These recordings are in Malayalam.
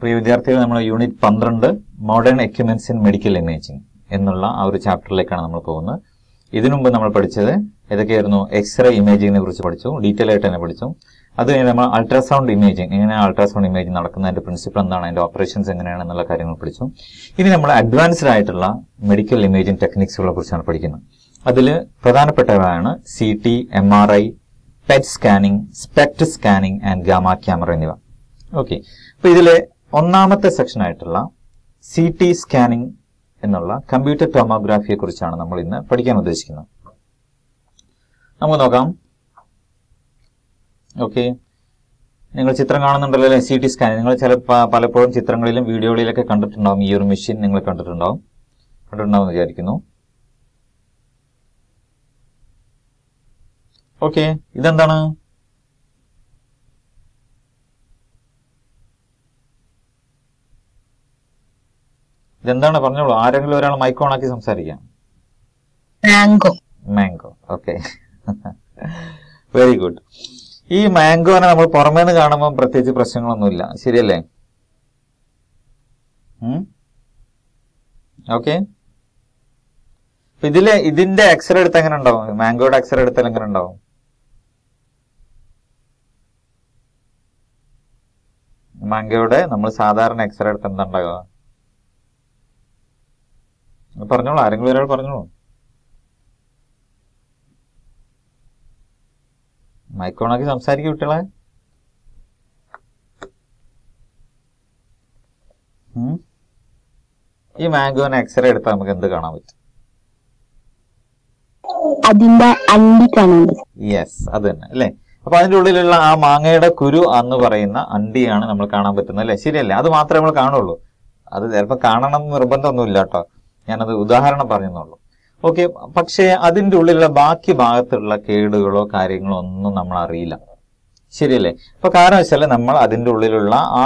പ്രിയ വിദ്യാർത്ഥികൾ നമ്മൾ യൂണിറ്റ് പന്ത്രണ്ട് modern equipments in medical imaging എന്നുള്ള ആ ഒരു ചാപ്റ്ററിലേക്കാണ് നമ്മൾ പോകുന്നത് ഇതിനുമുമ്പ് നമ്മൾ പഠിച്ചത് ഏതൊക്കെയായിരുന്നു എക്സ്റേ ഇമേജിങ്ങിനെ കുറിച്ച് പഠിച്ചു ഡീറ്റെയിൽ ആയിട്ട് തന്നെ പഠിച്ചു അത് നമ്മൾ അൾട്രാസൗണ്ട് ഇമേജിങ് എങ്ങനെ അൾട്രാസൗണ്ട് ഇമേജിങ് നടക്കുന്ന അതിന്റെ പ്രിൻസിപ്പിൾ എന്താണ് അതിന്റെ ഓപ്പറേഷൻസ് എങ്ങനെയാണ് എന്നുള്ള കാര്യങ്ങൾ പഠിച്ചു ഇനി നമ്മൾ അഡ്വാൻസ്ഡ് ആയിട്ടുള്ള മെഡിക്കൽ ഇമേജിങ് ടെക്നിക്സുകളെ കുറിച്ചാണ് പഠിക്കുന്നത് അതിൽ പ്രധാനപ്പെട്ടവയാണ് C T M R I PET scanning SPECT scanning and gamma camera എന്നിവ ഓക്കെ അപ്പോൾ ഇതിലെ ഒന്നാമത്തെ സെക്ഷനായിട്ടുള്ള സി ടി സ്കാനിംഗ് എന്നുള്ള കമ്പ്യൂട്ടർ ടോമോഗ്രാഫിയെ കുറിച്ചാണ് നമ്മൾ ഇന്ന് പഠിക്കാൻ ഉദ്ദേശിക്കുന്നത് നമുക്ക് നോക്കാം ഓക്കെ നിങ്ങൾ ചിത്രം കാണുന്നുണ്ടല്ലോ അല്ലെ സി ടി സ്കാനിങ് നിങ്ങൾ ചില പലപ്പോഴും ചിത്രങ്ങളിലും വീഡിയോകളിലൊക്കെ കണ്ടിട്ടുണ്ടാവും ഈ ഒരു മെഷീൻ നിങ്ങൾ കണ്ടിട്ടുണ്ടാവും കണ്ടിട്ടുണ്ടാവും എന്ന് വിചാരിക്കുന്നു ഓക്കെ ഇതെന്താണ് ഇതെന്താണ് പറഞ്ഞോളൂ ആരെങ്കിലും ഒരാൾ മൈക്ക് ആക്കി സംസാരിക്കാം mango mango okay very good ഈ മാംഗോനെ നമ്മൾ പുറമേന്ന് കാണുമ്പോൾ പ്രത്യേകിച്ച് പ്രശ്നങ്ങളൊന്നുമില്ല ശരിയല്ലേ ഓക്കെ ഇതിലെ ഇതിന്റെ അക്ഷരം എടുത്ത് എങ്ങനെ ഉണ്ടാവും മാംഗോയുടെ അക്ഷരം എടുത്താൽ എങ്ങനെ ഉണ്ടാവും മാംഗോയുടെ നമ്മൾ സാധാരണ അക്ഷരം എടുത്ത് എന്താ ഉണ്ടാകുക പറഞ്ഞോളൂ ആരെങ്കിലും ഒരാൾ പറഞ്ഞോളൂ മൈക്കോണാക്കി സംസാരിക്കും കുട്ടികളെ ഈ മാംഗോന് എക്സ്റേ എടുത്താൽ നമുക്ക് എന്ത് കാണാൻ പറ്റും അണ്ടി യെസ് അത് തന്നെ അല്ലേ അപ്പൊ അതിന്റെ ഉള്ളിലുള്ള ആ മാങ്ങയുടെ കുരു എന്ന് പറയുന്ന അണ്ടിയാണ് നമ്മൾ കാണാൻ പറ്റുന്നത് അല്ലേ ശരിയല്ലേ അത് മാത്രമേ നമ്മൾ കാണുള്ളൂ അത് ചിലപ്പോൾ കാണണം നിർബന്ധമൊന്നുമില്ല കേട്ടോ ഞാനത് ഉദാഹരണം പറഞ്ഞെന്നുള്ളൂ ഓക്കെ പക്ഷേ അതിൻ്റെ ഉള്ളിലുള്ള ബാക്കി ഭാഗത്തുള്ള കേടുകളോ കാര്യങ്ങളോ ഒന്നും നമ്മൾ അറിയില്ല ശരിയല്ലേ അപ്പൊ കാരണം വെച്ചാൽ നമ്മൾ അതിൻ്റെ ഉള്ളിലുള്ള ആ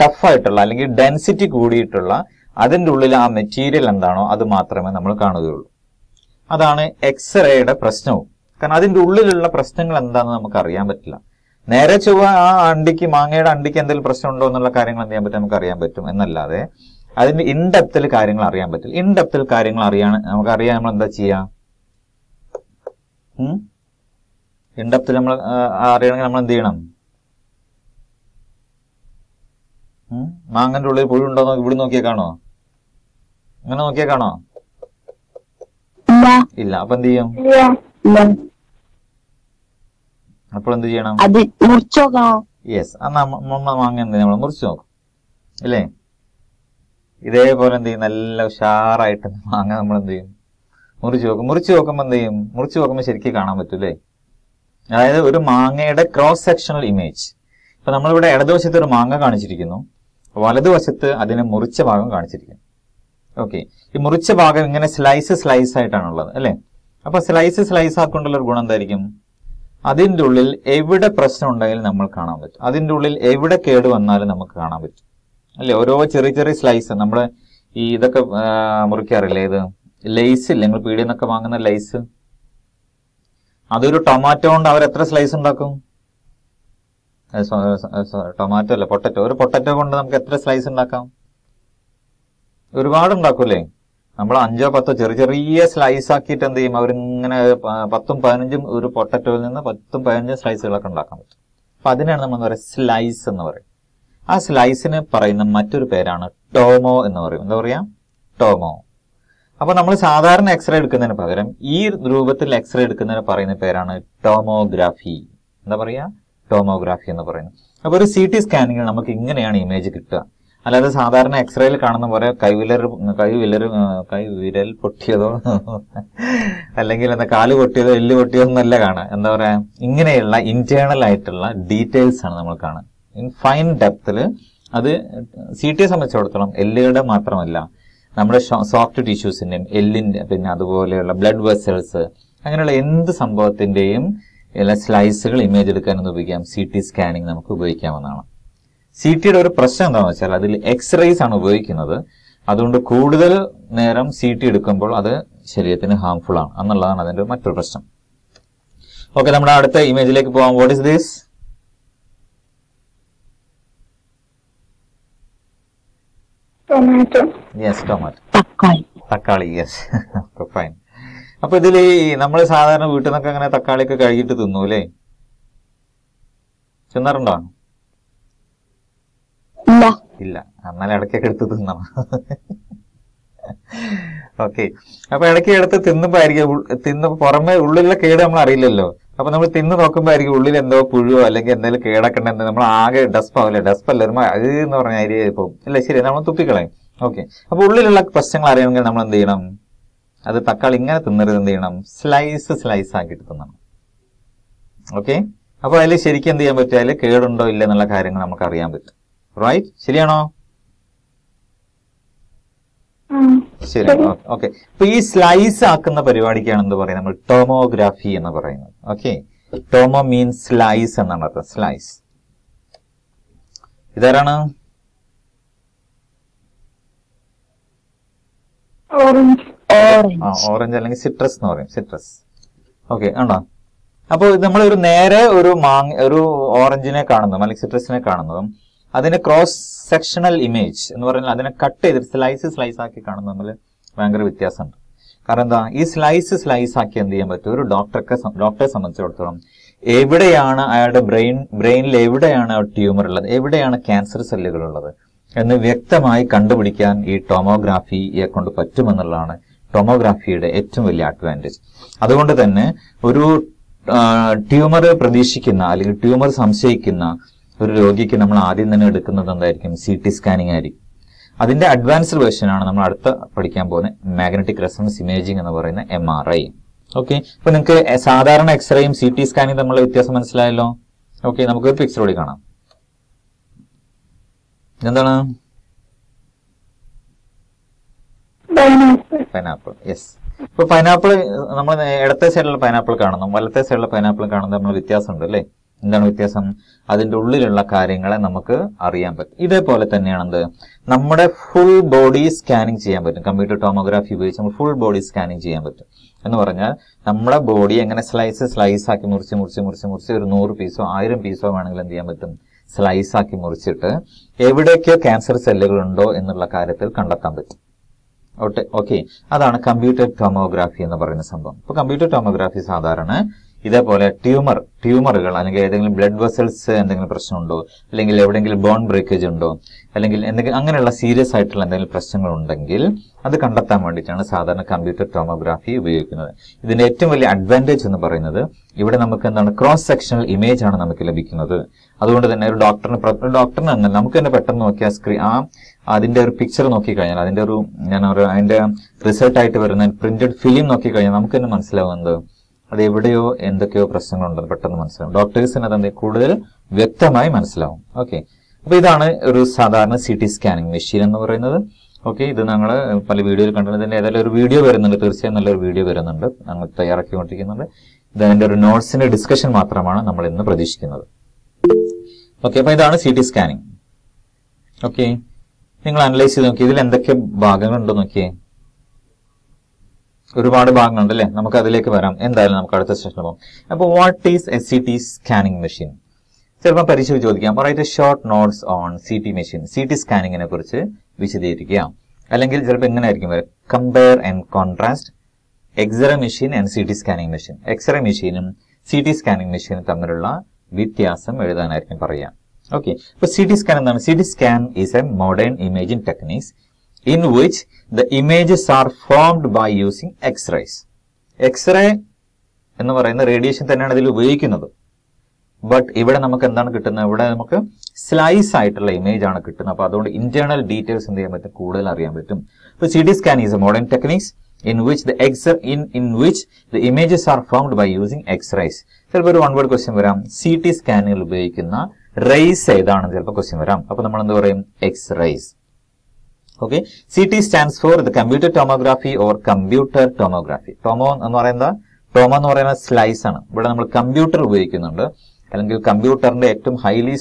ടഫായിട്ടുള്ള അല്ലെങ്കിൽ ഡെൻസിറ്റി കൂടിയിട്ടുള്ള അതിൻ്റെ ഉള്ളിൽ ആ മെറ്റീരിയൽ എന്താണോ അത് മാത്രമേ നമ്മൾ കാണുകയുള്ളൂ അതാണ് എക്സ്റേയുടെ പ്രശ്നവും കാരണം അതിൻ്റെ ഉള്ളിലുള്ള പ്രശ്നങ്ങൾ എന്താണെന്ന് നമുക്ക് അറിയാൻ പറ്റില്ല നേരെ ചൊവ്വ ആ അണ്ടിക്ക് മാങ്ങയുടെ അണ്ടിക്ക് എന്തെങ്കിലും പ്രശ്നമുണ്ടോ എന്നുള്ള കാര്യങ്ങൾ എന്ത് ചെയ്യാൻ പറ്റും നമുക്ക് അറിയാൻ പറ്റും എന്നല്ലാതെ അതിന്റെ ഇൻഡെപ്തിൽ കാര്യങ്ങൾ അറിയാൻ പറ്റില്ല ഇൻഡെപ്തിൽ കാര്യങ്ങൾ അറിയാണ് നമുക്കറിയാം നമ്മൾ എന്താ ചെയ്യാ ഇൻഡെപ്തിൽ നമ്മൾ അറിയണമെങ്കിൽ നമ്മൾ എന്ത് ചെയ്യണം മാങ്ങന്റെ ഉള്ളിൽ പുഴു ഉണ്ടോ ഇവിടെ നോക്കിയാ കാണോ അങ്ങനെ നോക്കിയാ കാണോ ഇല്ല അപ്പൊ എന്ത് ചെയ്യും അപ്പോൾ എന്ത് ചെയ്യണം യെസ് മാങ്ങ എന്ത് നമ്മൾ മുറിച്ചു നോക്കും ഇല്ലേ ഇതേപോലെ എന്ത് ചെയ്യും നല്ല ഉഷാറായിട്ട് മാങ്ങ നമ്മൾ എന്ത് ചെയ്യും മുറിച്ച് നോക്കും മുറിച്ച് നോക്കുമ്പോൾ എന്ത് ചെയ്യും മുറിച്ച് നോക്കുമ്പോൾ ശരിക്കും കാണാൻ പറ്റൂലേ അതായത് ഒരു മാങ്ങയുടെ ക്രോസ് സെക്ഷണൽ ഇമേജ് ഇപ്പൊ നമ്മളിവിടെ ഇടതുവശത്ത് ഒരു മാങ്ങ കാണിച്ചിരിക്കുന്നു വലതുവശത്ത് അതിനെ മുറിച്ച ഭാഗം കാണിച്ചിരിക്കുന്നു ഓക്കെ ഈ മുറിച്ച ഭാഗം ഇങ്ങനെ സ്ലൈസ് സ്ലൈസ് ആയിട്ടാണുള്ളത് അല്ലെ അപ്പൊ സ്ലൈസ് സ്ലൈസ് ആക്കൊണ്ടുള്ള ഒരു ഗുണം എന്തായിരിക്കും അതിൻ്റെ ഉള്ളിൽ എവിടെ പ്രശ്നം ഉണ്ടെങ്കിലും നമ്മൾ കാണാൻ പറ്റും അതിൻ്റെ ഉള്ളിൽ എവിടെ കേട് വന്നാലും നമുക്ക് കാണാൻ പറ്റും അല്ലേ ഓരോ ചെറിയ ചെറിയ സ്ലൈസ് നമ്മൾ ഈ ഇതൊക്കെ മുറിക്കാറില്ലേ ഇത് ലൈസ് ഇല്ലേ നിങ്ങൾ പീടിയിൽ നിന്നൊക്കെ വാങ്ങുന്ന ലൈസ് അതൊരു ടൊമാറ്റോ കൊണ്ട് അവർ എത്ര സ്ലൈസ് ഉണ്ടാക്കും ടൊമാറ്റോ അല്ല പൊട്ടറ്റോ ഒരു പൊട്ടറ്റോ കൊണ്ട് നമുക്ക് എത്ര സ്ലൈസ് ഉണ്ടാക്കാം ഒരുപാട് ഉണ്ടാക്കൂലേ നമ്മൾ അഞ്ചോ പത്തോ ചെറിയ ചെറിയ സ്ലൈസ് ആക്കിയിട്ട് എന്ത് ചെയ്യും അവരിങ്ങനെ പത്തും പതിനഞ്ചും ഒരു പൊട്ടറ്റോയിൽ നിന്ന് പത്തും പതിനഞ്ചും സ്ലൈസുകളൊക്കെ ഉണ്ടാക്കാൻ പറ്റും അപ്പൊ അതിനാണ് നമ്മൾ സ്ലൈസ് എന്ന് പറയുന്നത് ആ സ്ലൈസിന് പറയുന്ന മറ്റൊരു പേരാണ് ടോമോ എന്ന് പറയും എന്താ പറയാ ടോമോ അപ്പോൾ നമ്മൾ സാധാരണ എക്സ്റേ എടുക്കുന്നതിന് പകരം ഈ രൂപത്തിൽ എക്സ്റേ എടുക്കുന്നതിന് പറയുന്ന പേരാണ് ടോമോഗ്രാഫി എന്താ പറയാ ടോമോഗ്രാഫി എന്ന് പറയുന്നത് അപ്പോൾ ഒരു സി ടി സ്കാനിങ്ങിൽ നമുക്ക് ഇങ്ങനെയാണ് ഇമേജ് കിട്ടുക അല്ലാതെ സാധാരണ എക്സ്റേയിൽ കാണുന്ന പോലെ കൈവിലർ കൈവിലർ കൈവിരൽ പൊട്ടിയതോ അല്ലെങ്കിൽ എന്താ കാല് പൊട്ടിയതോ എല്ല് പൊട്ടിയതോ എന്നല്ല കാണുക എന്താ പറയാ ഇങ്ങനെയുള്ള ഇന്റേണൽ ആയിട്ടുള്ള ഡീറ്റെയിൽസ് ആണ് നമ്മൾ കാണുക ഇൻ ഫൈൻ ഡെപ്തിൽ അത് സി ടിയെ സംബന്ധിച്ചിടത്തോളം എല്ലുകളുടെ മാത്രമല്ല നമ്മുടെ സോഫ്റ്റ് ടിഷ്യൂസിൻ്റെയും എല്ലിൻ്റെ പിന്നെ അതുപോലെയുള്ള ബ്ലഡ് വെസൽസ് അങ്ങനെയുള്ള എന്ത് സംഭവത്തിൻ്റെയും എല്ലാ സ്ലൈസുകൾ ഇമേജ് എടുക്കാൻ ഉപയോഗിക്കാം സി ടി സ്കാനിങ് നമുക്ക് ഉപയോഗിക്കാമെന്നാണ് സി ടിയുടെ ഒരു പ്രശ്നം എന്താണെന്ന് വെച്ചാൽ അതിൽ എക്സ്റേസ് ആണ് ഉപയോഗിക്കുന്നത് അതുകൊണ്ട് കൂടുതൽ നേരം സി ടി എടുക്കുമ്പോൾ അത് ശരീരത്തിന് ഹാംഫുൾ ആണ് എന്നുള്ളതാണ് അതിൻ്റെ മറ്റൊരു പ്രശ്നം ഓക്കെ നമ്മുടെ അടുത്ത ഇമേജിലേക്ക് പോകാം വാട്ട് ഇസ് ദിസ് തക്കാളി യെസ് ഫൈൻ അപ്പൊ ഇതില് നമ്മള് സാധാരണ വീട്ടിൽ നിന്നൊക്കെ അങ്ങനെ തക്കാളി ഒക്കെ കഴുകിട്ട് തിന്നു അല്ലേ തിന്നാറുണ്ടോ ഇല്ല എന്നാൽ ഇടയ്ക്കൊക്കെ എടുത്ത് തിന്നണം ഓക്കെ അപ്പൊ ഇടയ്ക്ക് എടുത്ത് തിന്നുമ്പോ ആയിരിക്കും തിന്നപ്പോ പുറമെ ഉള്ളിലെ കേട് നമ്മൾ അറിയില്ലല്ലോ അപ്പൊ നമ്മൾ തിന്ന് നോക്കുമ്പോഴായിരിക്കും ഉള്ളിൽ എന്തോ പുഴുവോ അല്ലെങ്കിൽ എന്തെങ്കിലും കേടക്കണ്ടെന്ന് നമ്മൾ ആകെ ഡസ്പ് ആവില്ല ഡസ്പ് അല്ല അത് എന്ന് പറഞ്ഞ അരി പോകും അല്ലേ ശരി നമ്മൾ തുപ്പിക്കളയും ഓക്കെ അപ്പൊ ഉള്ളിലുള്ള പ്രശ്നങ്ങൾ അറിയണമെങ്കിൽ നമ്മൾ എന്ത് ചെയ്യണം അത് തക്കാളി ഇങ്ങനെ തിന്നരുത് എന്ത് ചെയ്യണം സ്ലൈസ് സ്ലൈസ് ആക്കിയിട്ട് തിന്നണം ഓക്കെ അപ്പോൾ അതിൽ ശരിക്കും എന്ത് ചെയ്യാൻ പറ്റും അതിൽ കേടുണ്ടോ ഇല്ല എന്നുള്ള കാര്യങ്ങൾ നമുക്ക് അറിയാൻ പറ്റും റൈറ്റ് ശരിയാണോ ശരി ഓക്കെ ഇപ്പൊ ഈ സ്ലൈസ് ആക്കുന്ന പരിപാടിക്കാണ് എന്ത് പറയുന്നത് നമ്മൾ ടോമോഗ്രാഫി എന്ന് പറയുന്നത് ഓക്കെ ടോമോ മീൻസ് സ്ലൈസ് എന്നാണ് അർത്ഥം സ്ലൈസ് ഇതാരാണ് ഓറഞ്ച് അല്ലെങ്കിൽ സിട്രസ് എന്ന് പറയും സിട്രസ് ഓക്കെ ആണോ അപ്പൊ നമ്മൾ ഒരു നേരെ ഒരു മാങ്ങ ഒരു ഓറഞ്ചിനെ കാണുന്നതും അല്ലെങ്കിൽ സിട്രസിനെ കാണുന്നതും അതിന് ക്രോസ് സെക്ഷണൽ ഇമേജ് എന്ന് പറഞ്ഞാൽ അതിനെ കട്ട് ചെയ്തിട്ട് സ്ലൈസ് സ്ലൈസ് ആക്കി കാണുന്ന തമ്മിൽ ഭയങ്കര വ്യത്യാസമുണ്ട് കാരണം എന്താ ഈ സ്ലൈസ് സ്ലൈസ് ആക്കി എന്ത് ചെയ്യാൻ പറ്റും ഒരു ഡോക്ടർക്ക് ഡോക്ടറെ സംബന്ധിച്ചിടത്തോളം എവിടെയാണ് അയാളുടെ ബ്രെയിൻ ബ്രെയിനിൽ എവിടെയാണ് ട്യൂമർ ഉള്ളത് എവിടെയാണ് ക്യാൻസർ സെല്ലുകൾ ഉള്ളത് എന്ന് വ്യക്തമായി കണ്ടുപിടിക്കാൻ ഈ ടോമോഗ്രാഫിയെ കൊണ്ട് പറ്റുമെന്നുള്ളതാണ് ടോമോഗ്രാഫിയുടെ ഏറ്റവും വലിയ അഡ്വാൻറ്റേജ് അതുകൊണ്ട് തന്നെ ഒരു ട്യൂമർ പ്രതീക്ഷിക്കുന്ന അല്ലെങ്കിൽ ട്യൂമർ സംശയിക്കുന്ന ഒരു രോഗിക്ക് നമ്മൾ ആദ്യം തന്നെ എടുക്കുന്നത് എന്തായിരിക്കും സി ടി സ്കാനിങ് ആയിരിക്കും അതിന്റെ അഡ്വാൻസ്ഡ് വേർഷൻ ആണ് നമ്മൾ അടുത്ത പഠിക്കാൻ പോകുന്നത് മാഗ്നറ്റിക് റെസണൻസ് ഇമേജിംഗ് എന്ന് പറയുന്ന എം ആർ ഐ ഓക്കെ ഇപ്പൊ നിങ്ങൾക്ക് സാധാരണ എക്സ്റേയും സി ടി സ്കാനിങ് തമ്മിലുള്ള വ്യത്യാസം മനസ്സിലായല്ലോ ഓക്കെ നമുക്ക് ഒരു പിക്ചർ കൂടി കാണാം എന്താണ് പൈനാപ്പിൾ യെസ് ഇപ്പൊ പൈനാപ്പിൾ നമ്മൾ ഇടത്തെ സൈഡിലുള്ള പൈനാപ്പിൾ കാണുന്നു വലത്തെ സൈഡിലുള്ള പൈനാപ്പിൾ കാണുന്നത് നമ്മൾ വ്യത്യാസമുണ്ട് അല്ലേ എന്താണ് വ്യത്യാസം അതിൻ്റെ ഉള്ളിലുള്ള കാര്യങ്ങളെ നമുക്ക് അറിയാൻ പറ്റും ഇതേപോലെ തന്നെയാണെന്ത് നമ്മുടെ ഫുൾ ബോഡി സ്കാനിങ് ചെയ്യാൻ പറ്റും കമ്പ്യൂട്ടർ ടോമോഗ്രാഫി ഉപയോഗിച്ച് നമ്മൾ ഫുൾ ബോഡി സ്കാനിങ് ചെയ്യാൻ പറ്റും എന്ന് പറഞ്ഞാൽ നമ്മുടെ ബോഡി എങ്ങനെ സ്ലൈസ് സ്ലൈസ് ആക്കി മുറിച്ച് മുറിച്ച് മുറിച്ച് മുറിച്ച് ഒരു നൂറ് പീസോ ആയിരം പീസോ വേണമെങ്കിൽ എന്ത് ചെയ്യാൻ പറ്റും സ്ലൈസ് ആക്കി മുറിച്ചിട്ട് എവിടെയൊക്കെയോ ക്യാൻസർ സെല്ലുകൾ ഉണ്ടോ എന്നുള്ള കാര്യത്തിൽ കണ്ടെത്താൻ പറ്റും ഓട്ടെ ഓക്കെ അതാണ് കമ്പ്യൂട്ടർ ടോമോഗ്രാഫി എന്ന് പറയുന്ന സംഭവം അപ്പോൾ കമ്പ്യൂട്ടർ ടോമോഗ്രാഫി സാധാരണ ഇതേപോലെ ട്യൂമർ ട്യൂമറുകൾ അല്ലെങ്കിൽ ഏതെങ്കിലും ബ്ലഡ് വെസൽസ് എന്തെങ്കിലും പ്രശ്നമുണ്ടോ അല്ലെങ്കിൽ എവിടെയെങ്കിലും ബോൺ ബ്രേക്കേജ് ഉണ്ടോ അല്ലെങ്കിൽ എന്തെങ്കിലും അങ്ങനെയുള്ള സീരിയസ് ആയിട്ടുള്ള എന്തെങ്കിലും പ്രശ്നങ്ങൾ ഉണ്ടെങ്കിൽ അത് കണ്ടെത്താൻ വേണ്ടിയിട്ടാണ് സാധാരണ കമ്പ്യൂട്ടർ ടോമോഗ്രാഫി ഉപയോഗിക്കുന്നത് ഇതിന്റെ ഏറ്റവും വലിയ അഡ്വാൻറ്റേജ് എന്ന് പറയുന്നത് ഇവിടെ നമുക്ക് എന്താണ് ക്രോസ് സെക്ഷണൽ ഇമേജ് ആണ് നമുക്ക് ലഭിക്കുന്നത് അതുകൊണ്ട് തന്നെ ഒരു ഡോക്ടറിന് ഡോക്ടറിന് അങ്ങനെ നമുക്ക് തന്നെ പെട്ടെന്ന് നോക്കിയാൽ സ്ക്രീൻ ആ അതിന്റെ ഒരു പിക്ചർ നോക്കിക്കഴിഞ്ഞാൽ അതിന്റെ ഒരു ഞാൻ അതിന്റെ റിസൾട്ടായിട്ട് വരുന്ന പ്രിന്റഡ് ഫിലിം നോക്കിക്കഴിഞ്ഞാൽ നമുക്ക് തന്നെ മനസ്സിലാവുന്നത് അത് എവിടെയോ എന്തൊക്കെയോ പ്രശ്നങ്ങളുണ്ടെന്ന് പെട്ടെന്ന് മനസ്സിലാവും ഡോക്ടേഴ്സിന് അതെന്ത് കൂടുതൽ വ്യക്തമായി മനസ്സിലാവും ഓക്കെ അപ്പോൾ ഇതാണ് ഒരു സാധാരണ സി ടി സ്കാനിങ് മെഷീൻ എന്ന് പറയുന്നത് ഓക്കെ ഇത് ഞങ്ങൾ പല വീഡിയോയിൽ കണ്ടിട്ടുണ്ട് ഏതായാലും ഒരു വീഡിയോ വരുന്നുണ്ട് തീർച്ചയായും നല്ലൊരു വീഡിയോ വരുന്നുണ്ട് ഞങ്ങൾ തയ്യാറാക്കിക്കൊണ്ടിരിക്കുന്നുണ്ട് അതിന്റെ ഒരു നോട്ട്സിന്റെ ഡിസ്കഷൻ മാത്രമാണ് നമ്മൾ ഇന്ന് പ്രതീക്ഷിക്കുന്നത് ഓക്കെ അപ്പോൾ ഇതാണ് സി ടി സ്കാനിങ് ഓക്കെ നിങ്ങൾ അനലൈസ് ചെയ്ത് നോക്കി ഇതിൽ എന്തൊക്കെ ഭാഗങ്ങളുണ്ടോ നോക്കിയേ ഒരുപാട് ഭാഗങ്ങളുണ്ട് അല്ലേ നമുക്ക് അതിലേക്ക് വരാം എന്തായാലും നമുക്ക് അടുത്ത സെഷനിൽ പോകാം അപ്പോൾ what is is C T scanning machine ചിലപ്പോൾ പരീക്ഷയ്ക്ക് ചോദിക്കാം right short notes on C T machine C T സ്കാനിങ്ങിനെ കുറിച്ച് വിശദീകരിക്കുക അല്ലെങ്കിൽ ചിലപ്പോൾ എങ്ങനെ ആയിരിക്കും വരെ compare and contrast X ray machine and C T scanning machine X ray മെഷീനും സി ടി സ്കാനിങ് മെഷീനും തമ്മിലുള്ള വ്യത്യാസം എഴുതാനായിരിക്കും പറയുക ഓക്കെ അപ്പോൾ സി ടി സ്കാൻ എന്താണ് C T scan is a modern imaging techniques in which the images are formed by using X-rays. X-ray എന്ന് പറയുന്ന റേഡിയേഷൻ തന്നെയാണ് ഇതിൽ ഉപയോഗിക്കുന്നത് ബട്ട് ഇവിടെ നമുക്ക് എന്താണ് കിട്ടുന്നത് ഇവിടെ നമുക്ക് സ്ലൈസ് ആയിട്ടുള്ള ഇമേജ് ആണ് കിട്ടുന്നത് അപ്പോൾ അതുകൊണ്ട് ഇന്റേണൽ ഡീറ്റെയിൽസ് എന്ത് ചെയ്യാൻ പറ്റും കൂടുതൽ അറിയാൻ പറ്റും ഇപ്പോൾ C T scan is a modern techniques in which the X in in which the images are formed by using X rays ചിലപ്പോൾ ഒരു വൺ വേർഡ് ക്വസ്റ്റ്യൻ വരാം സി ടി സ്കാനിൽ ഉപയോഗിക്കുന്ന റേസ് ഏതാണെന്ന് ചിലപ്പോൾ ക്വസ്റ്റ്യൻ വരാം അപ്പോൾ നമ്മൾ എന്ത് പറയും X rays okay C T stands for the computer tomography or computer tomography tomo എന്ന് പറയുന്നത് ടോമോ എന്ന് പറയുന്ന സ്ലൈസ് ആണ് ഇവിടെ നമ്മൾ കമ്പ്യൂട്ടർ ഉപയോഗിക്കുന്നുണ്ട് അല്ലെങ്കിൽ കമ്പ്യൂട്ടറിന്റെ ഏറ്റവും ഹൈലി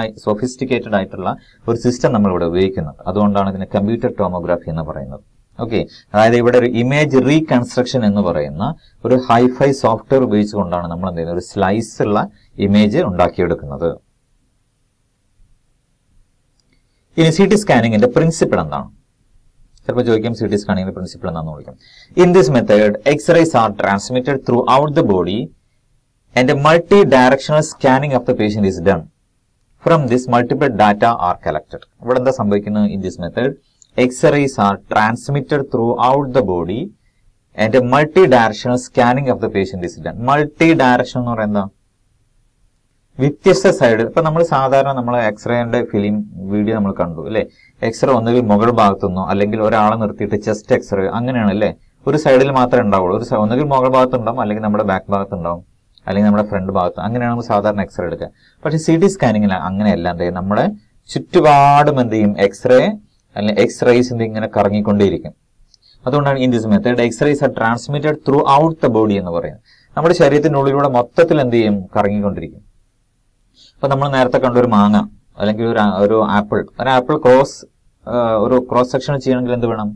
ആയി സോഫിസ്റ്റിക്കേറ്റഡ് ആയിട്ടുള്ള ഒരു സിസ്റ്റം നമ്മൾ ഇവിടെ ഉപയോഗിക്കുന്നത് അതുകൊണ്ടാണ് ഇതിനെ കമ്പ്യൂട്ടർ ടോമോഗ്രാഫി എന്ന് പറയുന്നത് ഓക്കെ അതായത് ഇവിടെ ഒരു ഇമേജ് റീകൺസ്ട്രക്ഷൻ എന്ന് പറയുന്ന ഒരു ഹൈഫൈ സോഫ്റ്റ്വെയർ ഉപയോഗിച്ചുകൊണ്ടാണ് നമ്മൾ എന്ത് ചെയ്യുന്നത് ഒരു സ്ലൈസ് ഉള്ള ഇമേജ് ഉണ്ടാക്കിയെടുക്കുന്നത് ഇനി സി ടി സ്കാനിങ്ങിന്റെ പ്രിൻസിപ്പിൾ എന്താണ് ചിലപ്പോൾ ചോദിക്കാം സി ടി സ്കാനിങ്ങിന്റെ പ്രിൻസിപ്പിൾ എന്താണെന്ന് വിളിക്കും in this method X rays are transmitted throughout the body and multi directional scanning of the patient is done from this multiple data are collected ഇവിടെ എന്താ സംഭവിക്കുന്നത് in this method X rays are transmitted throughout the body and multi directional scanning of the patient is done multi direction എന്ന് പറയുന്നത് വ്യത്യസ്ത സൈഡ് ഇപ്പൊ നമ്മൾ സാധാരണ നമ്മൾ എക്സ്റേന്റെ ഫിലിം വീഡിയോ നമ്മൾ കണ്ടു അല്ലെ എക്സ്റേ ഒന്നുകിൽ മുകൾ ഭാഗത്തുനിന്നോ അല്ലെങ്കിൽ ഒരാളെ നിർത്തിയിട്ട് ചെസ്റ്റ് എക്സ്റേ അങ്ങനെയാണ് അല്ലെ ഒരു സൈഡിൽ മാത്രമേ ഉണ്ടാവുള്ളൂ ഒരു ഒന്നുകിൽ മുകൾ ഭാഗത്തുണ്ടാവും അല്ലെങ്കിൽ നമ്മുടെ ബാക്ക് ഭാഗത്തുണ്ടാവും അല്ലെങ്കിൽ നമ്മുടെ ഫ്രണ്ട് ഭാഗത്ത് അങ്ങനെയാണ് നമ്മൾ സാധാരണ എക്സ്റേ എടുക്കുക പക്ഷെ സി ടി സ്കാനിങ്ങിൽ അങ്ങനെയല്ല എന്ത് നമ്മുടെ ചുറ്റുപാടും എന്ത് ചെയ്യും എക്സ്റേ അല്ലെങ്കിൽ എക്സ്റേസ് എന്ത് ഇങ്ങനെ കറങ്ങിക്കൊണ്ടേയിരിക്കും അതുകൊണ്ടാണ് in this method X rays are transmitted throughout the body എന്ന് പറയുന്നത് നമ്മുടെ ശരീരത്തിനുള്ളിലൂടെ മൊത്തത്തിൽ എന്ത് ചെയ്യും കറങ്ങിക്കൊണ്ടിരിക്കും ഇപ്പൊ നമ്മൾ നേരത്തെ കണ്ട ഒരു മാങ്ങ അല്ലെങ്കിൽ ഒരു ഒരു ആപ്പിൾ ഒരു ആപ്പിൾ ക്രോസ് ഒരു ക്രോസ് സെക്ഷൻ ചെയ്യണമെങ്കിൽ എന്ത് വേണം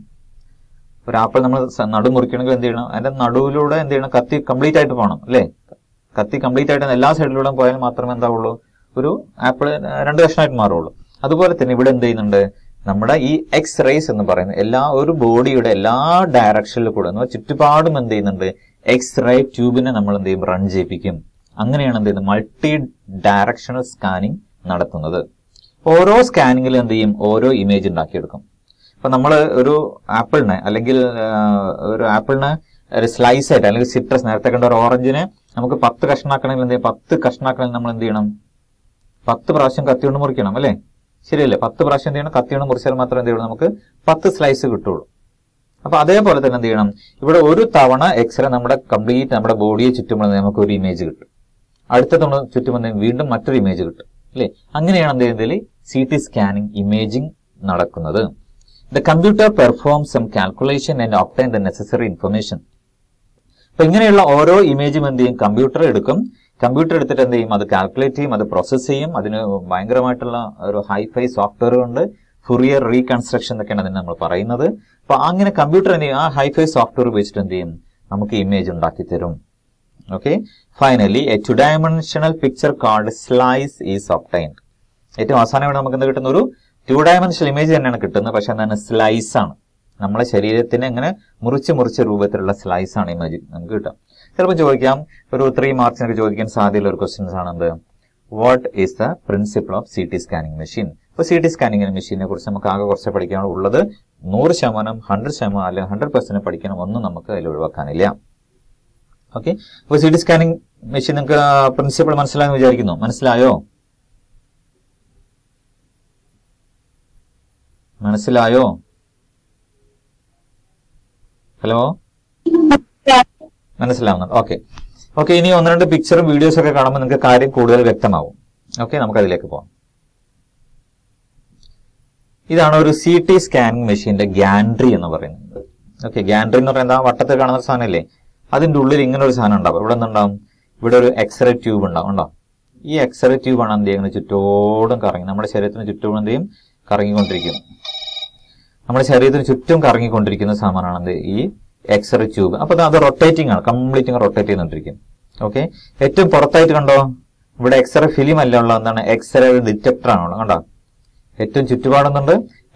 ഒരു ആപ്പിൾ നമ്മൾ നടു മുറിക്കണമെങ്കിൽ എന്ത് ചെയ്യണം അതിന്റെ നടുവിലൂടെ എന്ത് ചെയ്യണം കത്തി കംപ്ലീറ്റ് ആയിട്ട് പോകണം അല്ലേ കത്തി കംപ്ലീറ്റ് ആയിട്ട് എല്ലാ സൈഡിലൂടെ പോയാൽ മാത്രമേ എന്താവുള്ളൂ ഒരു ആപ്പിൾ രണ്ട് കഷ്ണമായിട്ട് മാറുള്ളൂ അതുപോലെ തന്നെ ഇവിടെ എന്ത് ചെയ്യുന്നുണ്ട് നമ്മുടെ ഈ എക്സ് റേസ് എന്ന് പറയുന്നത് എല്ലാ ഒരു ബോഡിയുടെ എല്ലാ ഡയറക്ഷനിൽ കൂടെ ചുറ്റുപാടും എന്ത് ചെയ്യുന്നുണ്ട് എക്സ് റേ ട്യൂബിനെ നമ്മൾ എന്ത് ചെയ്യും റൺ ചെയ്യിപ്പിക്കും അങ്ങനെയാണ് എന്ത് ചെയ്യുന്നത് മൾട്ടി ഡയറക്ഷണൽ സ്കാനിങ് നടത്തുന്നത് ഓരോ സ്കാനിങ്ങിൽ എന്ത് ചെയ്യും ഓരോ ഇമേജ് ഉണ്ടാക്കിയെടുക്കും ഇപ്പൊ നമ്മൾ ഒരു ആപ്പിളിനെ അല്ലെങ്കിൽ ഒരു ആപ്പിളിനെ ഒരു സ്ലൈസ് ആയിട്ട് അല്ലെങ്കിൽ സിട്രസ് നേരത്തെ കണ്ട ഒരു ഓറഞ്ചിനെ നമുക്ക് പത്ത് കഷ്ണാക്കണമെങ്കിൽ എന്ത് ചെയ്യും പത്ത് കഷ്ണാക്കണമെങ്കിൽ നമ്മൾ എന്ത് ചെയ്യണം പത്ത് പ്രാവശ്യം കത്തിയോണ്ട് മുറിക്കണം അല്ലേ ശരിയല്ലേ പത്ത് പ്രാവശ്യം എന്ത് ചെയ്യണം കത്തിയോണ്ട് മുറിച്ചാൽ മാത്രം എന്ത് ചെയ്യുള്ളൂ നമുക്ക് പത്ത് സ്ലൈസ് കിട്ടുള്ളൂ അപ്പൊ അതേപോലെ തന്നെ എന്ത് ചെയ്യണം ഇവിടെ ഒരു തവണ എക്സ്റേ നമ്മുടെ കംപ്ലീറ്റ് നമ്മുടെ ബോഡിയെ ചുറ്റുമ്പോൾ നമുക്ക് ഒരു ഇമേജ് കിട്ടും അടുത്ത തവണ ചുറ്റും വന്നാൽ വീണ്ടും മറ്റൊരു ഇമേജ് കിട്ടും അല്ലേ അങ്ങനെയാണ് എന്ത് ചെയ്യുന്നതിൽ സി ടി സ്കാനിങ് ഇമേജിംഗ് നടക്കുന്നത് the computer perform some calculation and obtain the necessary information അപ്പൊ ഇങ്ങനെയുള്ള ഓരോ ഇമേജും എന്ത് ചെയ്യും കമ്പ്യൂട്ടർ എടുക്കും കമ്പ്യൂട്ടർ എടുത്തിട്ട് എന്ത് ചെയ്യും അത് കാൽക്കുലേറ്റ് ചെയ്യും അത് പ്രോസസ്സ് ചെയ്യും അതിന് ഭയങ്കരമായിട്ടുള്ള ഒരു ഹൈഫൈ സോഫ്റ്റ്വെയർ ഉണ്ട് ഫുറിയർ റീകൺസ്ട്രക്ഷൻ എന്നൊക്കെയാണ് അതിന് നമ്മൾ പറയുന്നത് അപ്പൊ അങ്ങനെ കമ്പ്യൂട്ടർ എന്ത് ചെയ്യും ആ ഹൈഫൈ സോഫ്റ്റ്വെയർ ഉപയോഗിച്ചിട്ട് എന്ത് ചെയ്യും നമുക്ക് ഇമേജ് ഉണ്ടാക്കി തരും okay finally a two dimensional picture card slice is obtained. ഏറ്റവും അവസാനമാണ് നമുക്ക് എന്ത് കിട്ടുന്ന ഒരു ടു ഡയമെൻഷണൽ ഇമേജ് തന്നെയാണ് കിട്ടുന്നത് പക്ഷെ എന്താണ് സ്ലൈസ് ആണ് നമ്മുടെ ശരീരത്തിന് ഇങ്ങനെ മുറിച്ച് മുറിച്ച രൂപത്തിലുള്ള സ്ലൈസ് ആണ് ഇമേജ് നമുക്ക് കിട്ടാം ചിലപ്പോൾ ചോദിക്കാം ഒരു ത്രീ മാർക്സിനൊക്കെ ചോദിക്കാൻ സാധ്യതയുള്ള ഒരു ക്വസ്റ്റ്യൻസ് ആണ് എന്ത് what is the principle of C T scanning machine ഇപ്പോൾ സി ടി സ്കാനിങ് മെഷീനെ കുറിച്ച് നമുക്ക് ആകെ കുറച്ച് പഠിക്കാനുള്ളത് നൂറ് ശതമാനം ഹൺഡ്രഡ് ശതമാനം അല്ലെങ്കിൽ ഹൺഡ്രഡ് പെർസെൻറ്റ് പഠിക്കണം ഒന്നും നമുക്ക് അതിൽ ഒഴിവാക്കാനില്ല ഓക്കെ അപ്പൊ സി ടി സ്കാനിങ് മെഷീൻ നിങ്ങൾക്ക് പ്രിൻസിപ്പിൾ മനസ്സിലായെന്ന് വിചാരിക്കുന്നു മനസ്സിലായോ മനസ്സിലായോ ഹലോ മനസ്സിലാവുന്നു ഓക്കെ ഓക്കെ ഇനി ഒന്ന് രണ്ട് പിക്ചറും വീഡിയോസ് ഒക്കെ കാണുമ്പോൾ നിങ്ങൾക്ക് കാര്യം കൂടുതൽ വ്യക്തമാവും ഓക്കെ നമുക്കതിലേക്ക് പോകാം ഇതാണ് ഒരു സി ടി സ്കാനിങ് മെഷീന്റെ ഗ്യാൻഡ്രി എന്ന് പറയുന്നത് ഓക്കെ ഗ്യാൻഡ്രി എന്ന് പറയുന്നത് വട്ടത്തിൽ കാണുന്ന സാധനമല്ലേ അതിൻ്റെ ഉള്ളിൽ ഇങ്ങനെ ഒരു സാധനം ഉണ്ടാവും ഇവിടെ എന്തുണ്ടാവും ഇവിടെ ഒരു എക്സ്റേ ട്യൂബ് ഉണ്ടാവും ഉണ്ടോ ഈ എക്സ്റേ ട്യൂബാണ് എന്ത് ചെയ്യുന്നത് ചുറ്റോടും കറങ്ങി നമ്മുടെ ശരീരത്തിന് ചുറ്റും എന്ത് ചെയ്യും കറങ്ങിക്കൊണ്ടിരിക്കും നമ്മുടെ ശരീരത്തിന് ചുറ്റും കറങ്ങിക്കൊണ്ടിരിക്കുന്ന സാധനമാണ് എന്ത് ഈ എക്സ്റേ ട്യൂബ് അപ്പോൾ അത് റൊട്ടേറ്റിംഗ് ആണ് കംപ്ലീറ്റ് റൊട്ടേറ്റ് ചെയ്തുകൊണ്ടിരിക്കും ഓക്കെ ഏറ്റവും പുറത്തായിട്ട് കണ്ടോ ഇവിടെ എക്സ്റേ ഫിലിം അല്ല ഉള്ള എന്താണ് എക്സ്റേ ഡിറ്റക്ടർ ആണുള്ളത് കണ്ടോ ഏറ്റവും ചുറ്റുപാടുന്നുണ്ട്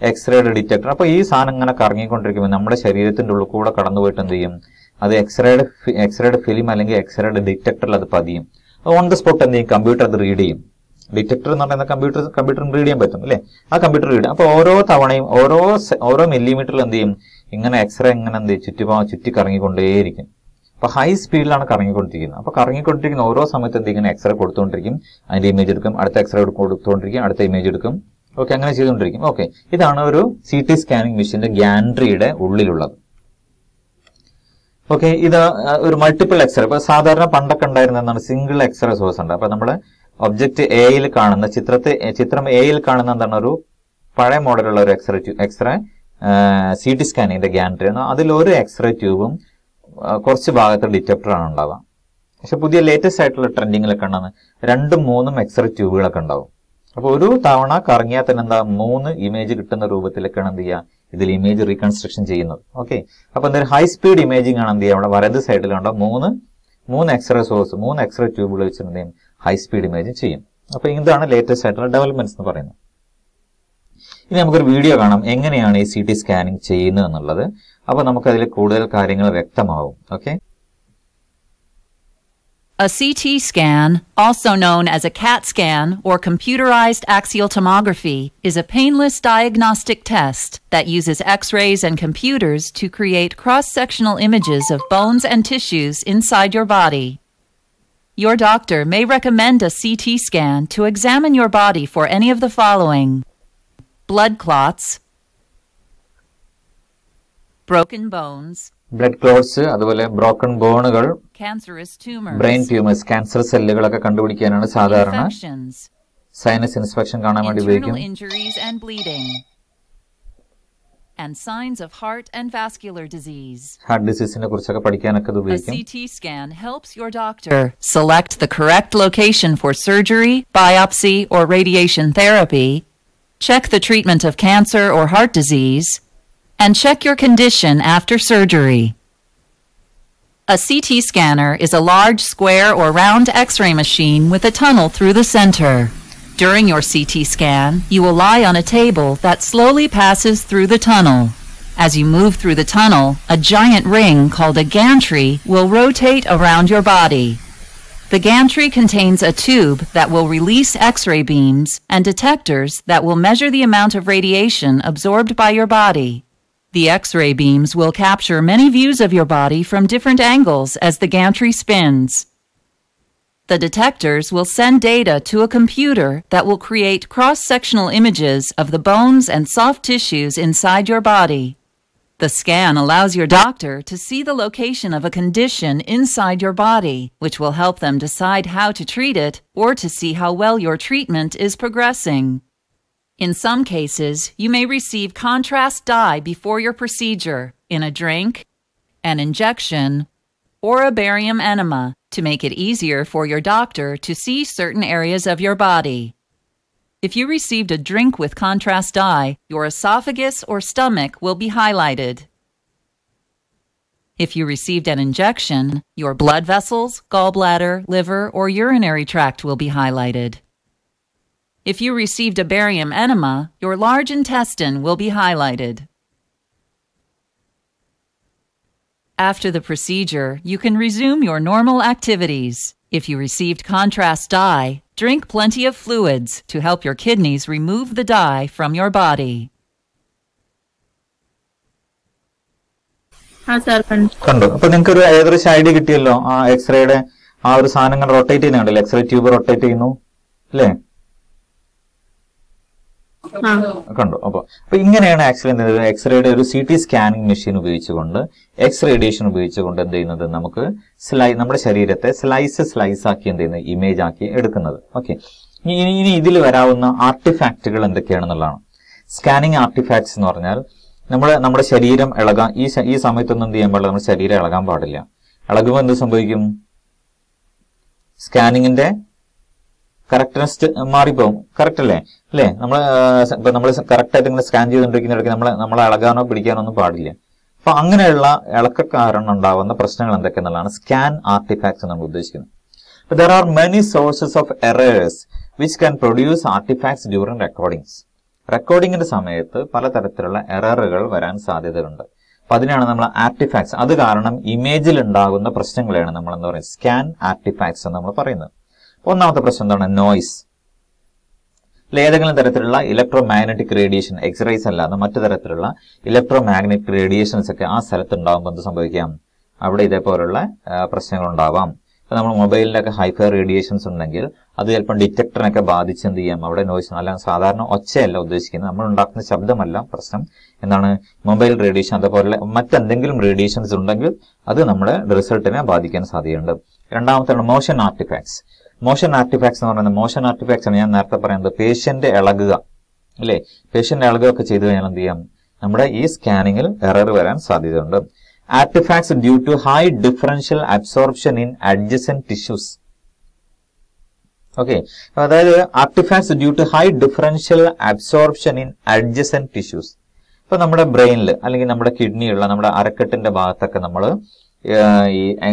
എക്സ്റേയുടെ ഡിറ്റക്ടർ അപ്പോൾ ഈ സാധനം ഇങ്ങനെ കറങ്ങിക്കൊണ്ടിരിക്കുമ്പോൾ നമ്മുടെ ശരീരത്തിന്റെ ഉള്ളിൽ കൂടെ കടന്നു പോയിട്ട് എന്ത് ചെയ്യും അത് എക്സ്റേഡ് എക്സ്റേഡ് ഫിലിം അല്ലെങ്കിൽ എക്സ്റേഡ് ഡിറ്റക്ടറിൽ അത് പതിയും ഓൺ ദ സ്പോട്ട് എന്ത് ചെയ്യും കമ്പ്യൂട്ടർ അത് റീഡ് ചെയ്യും ഡിറ്റക്ടർ എന്ന് പറയുന്ന കമ്പ്യൂട്ടർ കമ്പ്യൂട്ടർ റീഡ് ചെയ്യാൻ പറ്റും അല്ലേ ആ കമ്പ്യൂട്ടർ റീഡ് അപ്പോൾ ഓരോ തവണയും ഓരോ ഓരോ മില്ലിമീറ്ററിൽ എന്ത് ചെയ്യും ഇങ്ങനെ എക്സ്റേ ഇങ്ങനെ എന്ത് ചെയ്യും ചുറ്റുപാ ചുറ്റി കറങ്ങിക്കൊണ്ടേയിരിക്കും അപ്പോൾ ഹൈ സ്പീഡിലാണ് കറങ്ങിക്കൊണ്ടിരിക്കുന്നത് അപ്പോൾ കറങ്ങിക്കൊണ്ടിരിക്കുന്ന ഓരോ സമയത്ത് എന്ത് ഇങ്ങനെ എക്സ്റേ കൊടുത്തുകൊണ്ടിരിക്കും അതിൻ്റെ ഇമേജ് എടുക്കും അടുത്ത എക്സ്റേ കൊടുത്തുകൊണ്ടിരിക്കും അടുത്ത ഇമേജ് എടുക്കും ഓക്കെ അങ്ങനെ ചെയ്തുകൊണ്ടിരിക്കും ഓക്കെ ഇതാണ് ഒരു സി ടി സ്കാനിങ് മെഷീൻ്റെ ഗ്യാൻട്രിയുടെ ഉള്ളിലുള്ളത് ഓക്കെ ഇത് ഒരു മൾട്ടിപ്പിൾ എക്സ്റേ ഇപ്പൊ സാധാരണ പണ്ടൊക്കെ ഉണ്ടായിരുന്ന എന്താണ് സിംഗിൾ എക്സ്റേ സോഴ്സ് ഉണ്ട് അപ്പൊ നമ്മൾ ഒബ്ജക്റ്റ് എയിൽ കാണുന്ന ചിത്രത്തെ ചിത്രം എയിൽ കാണുന്ന എന്താണ് ഒരു പഴയ മോഡലുള്ള ഒരു എക്സ്റേ എക്സ്റേ സി ടി സ്കാനിങ്ങിന്റെ ഗ്യാൻട്രി ആണ് അതിൽ ഒരു എക്സ്റേ ട്യൂബും കുറച്ച് ഭാഗത്ത് ഡിറ്റക്ടറാണ് ഉണ്ടാവുക പക്ഷെ പുതിയ ലേറ്റസ്റ്റ് ആയിട്ടുള്ള ട്രെൻഡിങ്ങിലൊക്കെ ഉണ്ടാകുന്ന രണ്ടും മൂന്നും എക്സ്റേ ട്യൂബുകളൊക്കെ ഉണ്ടാവും അപ്പോൾ ഒരു തവണ കറങ്ങിയാൽ തന്നെ എന്താ മൂന്ന് ഇമേജ് കിട്ടുന്ന രൂപത്തിലൊക്കെയാണ് എന്ത് ചെയ്യുക ഇതിൽ ഇമേജ് റീകൺസ്ട്രക്ഷൻ ചെയ്യുന്നത് ഓക്കെ അപ്പോൾ എന്തായാലും ഹൈ സ്പീഡ് ഇമേജിംഗ് ആണ് എന്ത് ചെയ്യുക അവിടെ വലത് സൈഡിലുണ്ടോ മൂന്ന് മൂന്ന് എക്സ്റേ സോഴ്സ് മൂന്ന് എക്സ്റേ ട്യൂബുകൾ വെച്ചിട്ട് എന്ത് ചെയ്യും ഹൈ സ്പീഡ് ഇമേജ് ചെയ്യും അപ്പോൾ ഇതാണ് ലേറ്റസ്റ്റ് ആയിട്ടുള്ള ഡെവലപ്മെന്റ്സ് എന്ന് പറയുന്നത് ഇനി നമുക്കൊരു വീഡിയോ കാണാം എങ്ങനെയാണ് ഈ സി ടി സ്കാനിങ് ചെയ്യുന്നത് എന്നുള്ളത് അപ്പോൾ നമുക്കതിൽ കൂടുതൽ കാര്യങ്ങൾ വ്യക്തമാവും okay A CT scan, also known as a CAT scan or computerized axial tomography, is a painless diagnostic test that uses x rays and computers to create cross sectional images of bones and tissues inside your body. Your doctor may recommend a CT scan to examine your body for any of the following blood clots, broken bones, blood clots അതുപോലെ broken bone brain cancerous cancer brain tumors, സാധാരണ സൈനസ് ഇൻസ്പെക്ഷൻ കാണാൻ വേണ്ടി ഉപയോഗിക്കും and signs of heart and vascular disease. and ഡിസീസിനെ കുറിച്ചൊക്കെ പഠിക്കാനൊക്കെ ഇത് ഉപയോഗിക്കും. A CT scan helps your doctor select the correct location for surgery, biopsy or radiation therapy, check the treatment of cancer or heart disease, and check your condition after surgery. A CT scanner is a large square or round x-ray machine with a tunnel through the center. During your CT scan, you will lie on a table that slowly passes through the tunnel. As you move through the tunnel, a giant ring called a gantry will rotate around your body. The gantry contains a tube that will release X-ray beams and detectors that will measure the amount of radiation absorbed by your body. The X-ray beams will capture many views of your body from different angles as the gantry spins. The detectors will send data to a computer that will create cross-sectional images of the bones and soft tissues inside your body. The scan allows your doctor to see the location of a condition inside your body, which will help them decide how to treat it or to see how well your treatment is progressing. In some cases, you may receive contrast dye before your procedure in a drink, an injection, or a barium enema to make it easier for your doctor to see certain areas of your body. If you received a drink with contrast dye, your esophagus or stomach will be highlighted. If you received an injection, your blood vessels, gallbladder, liver, or urinary tract will be highlighted. If you received a barium enema, your large intestine will be highlighted. After the procedure, you can resume your normal activities. If you received contrast dye, drink plenty of fluids to help your kidneys remove the dye from your body. കണ്ടു അപ്പൊ നിങ്ങൾക്ക് ഒരു ഏകദേശം ഐഡിയ കിട്ടിയല്ലോ ആ എക്സ്റേയുടെ ആ ഒരു സാധനങ്ങൾ റൊട്ടേറ്റ് ചെയ്യുന്നുണ്ടല്ലോ എക്സ്റേ ട്യൂബ് റൊട്ടേറ്റ് ചെയ്യുന്നു കണ്ടു അപ്പൊ അപ്പോൾ ഇങ്ങനെയാണ് ആക്ച്വലി എക്സ്റേയുടെ ഒരു സി ടി സ്കാനിങ് മെഷീൻ ഉപയോഗിച്ചുകൊണ്ട് എക്സ് റേഡിയേഷൻ ഉപയോഗിച്ചുകൊണ്ട് എന്ത് ചെയ്യുന്നത് നമുക്ക് സ്ലൈ നമ്മുടെ ശരീരത്തെ സ്ലൈസ് സ്ലൈസ് ആക്കി എന്ത് ചെയ്യുന്നത് ഇമേജ് ആക്കി എടുക്കുന്നത് ഓക്കെ ഇനി ഇനി ഇതിൽ വരാവുന്ന ആർട്ടിഫാക്റ്റുകൾ എന്തൊക്കെയാണെന്നുള്ളതാണ് സ്കാനിങ് ആർട്ടിഫാക്ട്സ് എന്ന് പറഞ്ഞാൽ നമ്മുടെ നമ്മുടെ ശരീരം ഇളകാൻ ഈ ഈ സമയത്തൊന്നും എന്ത് ചെയ്യാൻ പാടില്ല നമ്മുടെ ശരീരം ഇളകാൻ പാടില്ല ഇളകുമ്പോൾ എന്ത് സംഭവിക്കും സ്കാനിങ്ങിന്റെ കറക്റ്റ്നെസ് മാറിപ്പോകും കറക്റ്റ് അല്ലേ അല്ലേ നമ്മൾ നമ്മൾ കറക്റ്റ് ആയിട്ട് ഇങ്ങനെ സ്കാൻ ചെയ്തുകൊണ്ടിരിക്കുന്നിടയ്ക്ക് നമ്മൾ നമ്മൾ ഇളകാനോ പിടിക്കാനോ ഒന്നും പാടില്ല അപ്പൊ അങ്ങനെയുള്ള ഇളക്ക കാരണം ഉണ്ടാവുന്ന പ്രശ്നങ്ങൾ എന്തൊക്കെയെന്നുള്ളതാണ് സ്കാൻ ആർട്ടിഫാക്ട്സ് നമ്മൾ ഉദ്ദേശിക്കുന്നത് അപ്പൊ there are many sources of errors which can produce artefacts during recordings റെക്കോർഡിങ്ങിന്റെ സമയത്ത് പലതരത്തിലുള്ള എററുകൾ വരാൻ സാധ്യതയുണ്ട് അപ്പൊ അതിനാണ് നമ്മൾ ആർട്ടിഫാക്ട്സ് അത് കാരണം ഇമേജിൽ ഉണ്ടാകുന്ന പ്രശ്നങ്ങളെയാണ് നമ്മൾ എന്താ പറയുക സ്കാൻ ആർട്ടിഫാക്ട്സ് എന്ന് നമ്മൾ പറയുന്നത് ഒന്നാമത്തെ പ്രശ്നം എന്താണ് നോയ്സ് ഏതെങ്കിലും തരത്തിലുള്ള ഇലക്ട്രോ മാഗ്നറ്റിക് റേഡിയേഷൻ എക്സ്റേസ് അല്ലാതെ മറ്റു തരത്തിലുള്ള ഇലക്ട്രോ മാഗ്നറ്റിക് റേഡിയേഷൻസ് ഒക്കെ ആ സ്ഥലത്ത് ഉണ്ടാകുമ്പോൾ എന്ത് സംഭവിക്കാം അവിടെ ഇതേപോലുള്ള പ്രശ്നങ്ങൾ ഉണ്ടാവാം ഇപ്പം നമ്മൾ മൊബൈലിലൊക്കെ ഹൈഫർ റേഡിയേഷൻസ് ഉണ്ടെങ്കിൽ അത് ചിലപ്പോൾ ഡിറ്റക്ടറിനൊക്കെ ബാധിച്ച് എന്ത് ചെയ്യാം അവിടെ നോയ്സ് അല്ല സാധാരണ ഒച്ചയല്ല ഉദ്ദേശിക്കുന്നത് നമ്മൾ ഉണ്ടാക്കുന്ന ശബ്ദമല്ല പ്രശ്നം എന്താണ് മൊബൈൽ റേഡിയേഷൻ അതേപോലെ മറ്റെന്തെങ്കിലും റേഡിയേഷൻസ് ഉണ്ടെങ്കിൽ അത് നമ്മുടെ റിസൾട്ടിനെ ബാധിക്കാൻ സാധ്യതയുണ്ട് രണ്ടാമത്തെ മോഷൻ ആർട്ടിഫാക്ട്സ് മോഷൻ ആർട്ടിഫാക്സ് എന്ന് പറയുന്നത് മോഷൻ ആർട്ടിഫാക്സ് ആണ് ഞാൻ നേരത്തെ പറയുന്നത് പേഷ്യന്റ് ഇളകുക അല്ലേ പേഷ്യന്റ് ഇളകുകയൊക്കെ ചെയ്തു കഴിഞ്ഞാൽ എന്ത് ചെയ്യാം നമ്മുടെ ഈ സ്കാനിങ്ങിൽ എറർ വരാൻ സാധ്യതയുണ്ട് artefacts due to high differential absorption in adjacent tissues okay അതായത് artefacts due to high differential absorption in adjacent tissues ഇപ്പൊ നമ്മുടെ ബ്രെയിനിൽ അല്ലെങ്കിൽ നമ്മുടെ കിഡ്നിയുള്ള നമ്മുടെ അരക്കെട്ടിന്റെ ഭാഗത്തൊക്കെ നമ്മൾ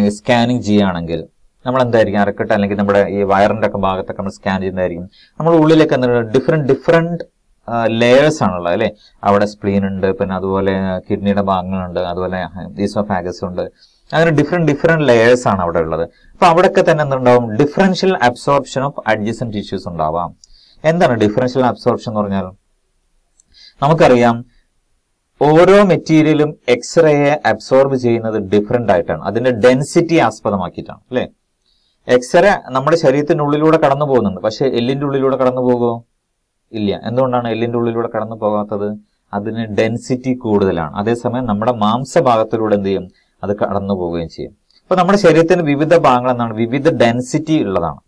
ഈ സ്കാനിങ് ചെയ്യുകയാണെങ്കിൽ നമ്മൾ എന്തായിരിക്കും അരക്കെട്ട് അല്ലെങ്കിൽ നമ്മുടെ ഈ വയറിൻ്റെ ഒക്കെ ഭാഗത്തൊക്കെ നമ്മൾ സ്കാൻ ചെയ്യുന്നതായിരിക്കും നമ്മുടെ ഉള്ളിലേക്ക് എന്താണ് ഡിഫറെന്റ് ഡിഫറെന്റ് ലെയേഴ്സ് ആണുള്ളത് അല്ലേ അവിടെ സ്പ്ലീൻ ഉണ്ട് പിന്നെ അതുപോലെ കിഡ്നിയുടെ ഭാഗങ്ങളുണ്ട് അതുപോലെ ഈസോഫാഗസ് ഉണ്ട് അങ്ങനെ ഡിഫറെന്റ് ഡിഫറെന്റ് ലെയേഴ്സ് ആണ് അവിടെ ഉള്ളത് അപ്പോൾ അവിടെയൊക്കെ തന്നെ എന്തുണ്ടാവും differential absorption of adjacent tissues ഉണ്ടാവാം എന്താണ് ഡിഫറൻഷ്യൽ അബ്സോർപ്ഷൻ എന്ന് പറഞ്ഞാൽ നമുക്കറിയാം ഓരോ മെറ്റീരിയലും എക്സ്റേയെ അബ്സോർബ് ചെയ്യുന്നത് ഡിഫറെന്റ് ആയിട്ടാണ് അതിന്റെ ഡെൻസിറ്റി ആസ്പദമാക്കിയിട്ടാണ് അല്ലേ എക്സ്റേ നമ്മുടെ ശരീരത്തിൻ്റെ ഉള്ളിലൂടെ കടന്നു പോകുന്നുണ്ട് പക്ഷെ എല്ലിന്റെ ഉള്ളിലൂടെ കടന്നു പോകുമോ ഇല്ല എന്തുകൊണ്ടാണ് എല്ലിന്റെ ഉള്ളിലൂടെ കടന്നു പോകാത്തത് അതിന് ഡെൻസിറ്റി കൂടുതലാണ് അതേസമയം നമ്മുടെ മാംസഭാഗത്തിലൂടെ എന്ത് ചെയ്യും അത് കടന്നു പോവുകയും ചെയ്യും അപ്പൊ നമ്മുടെ ശരീരത്തിന് വിവിധ ഭാഗങ്ങൾ എന്താണ് വിവിധ ഡെൻസിറ്റി ഉള്ളതാണ്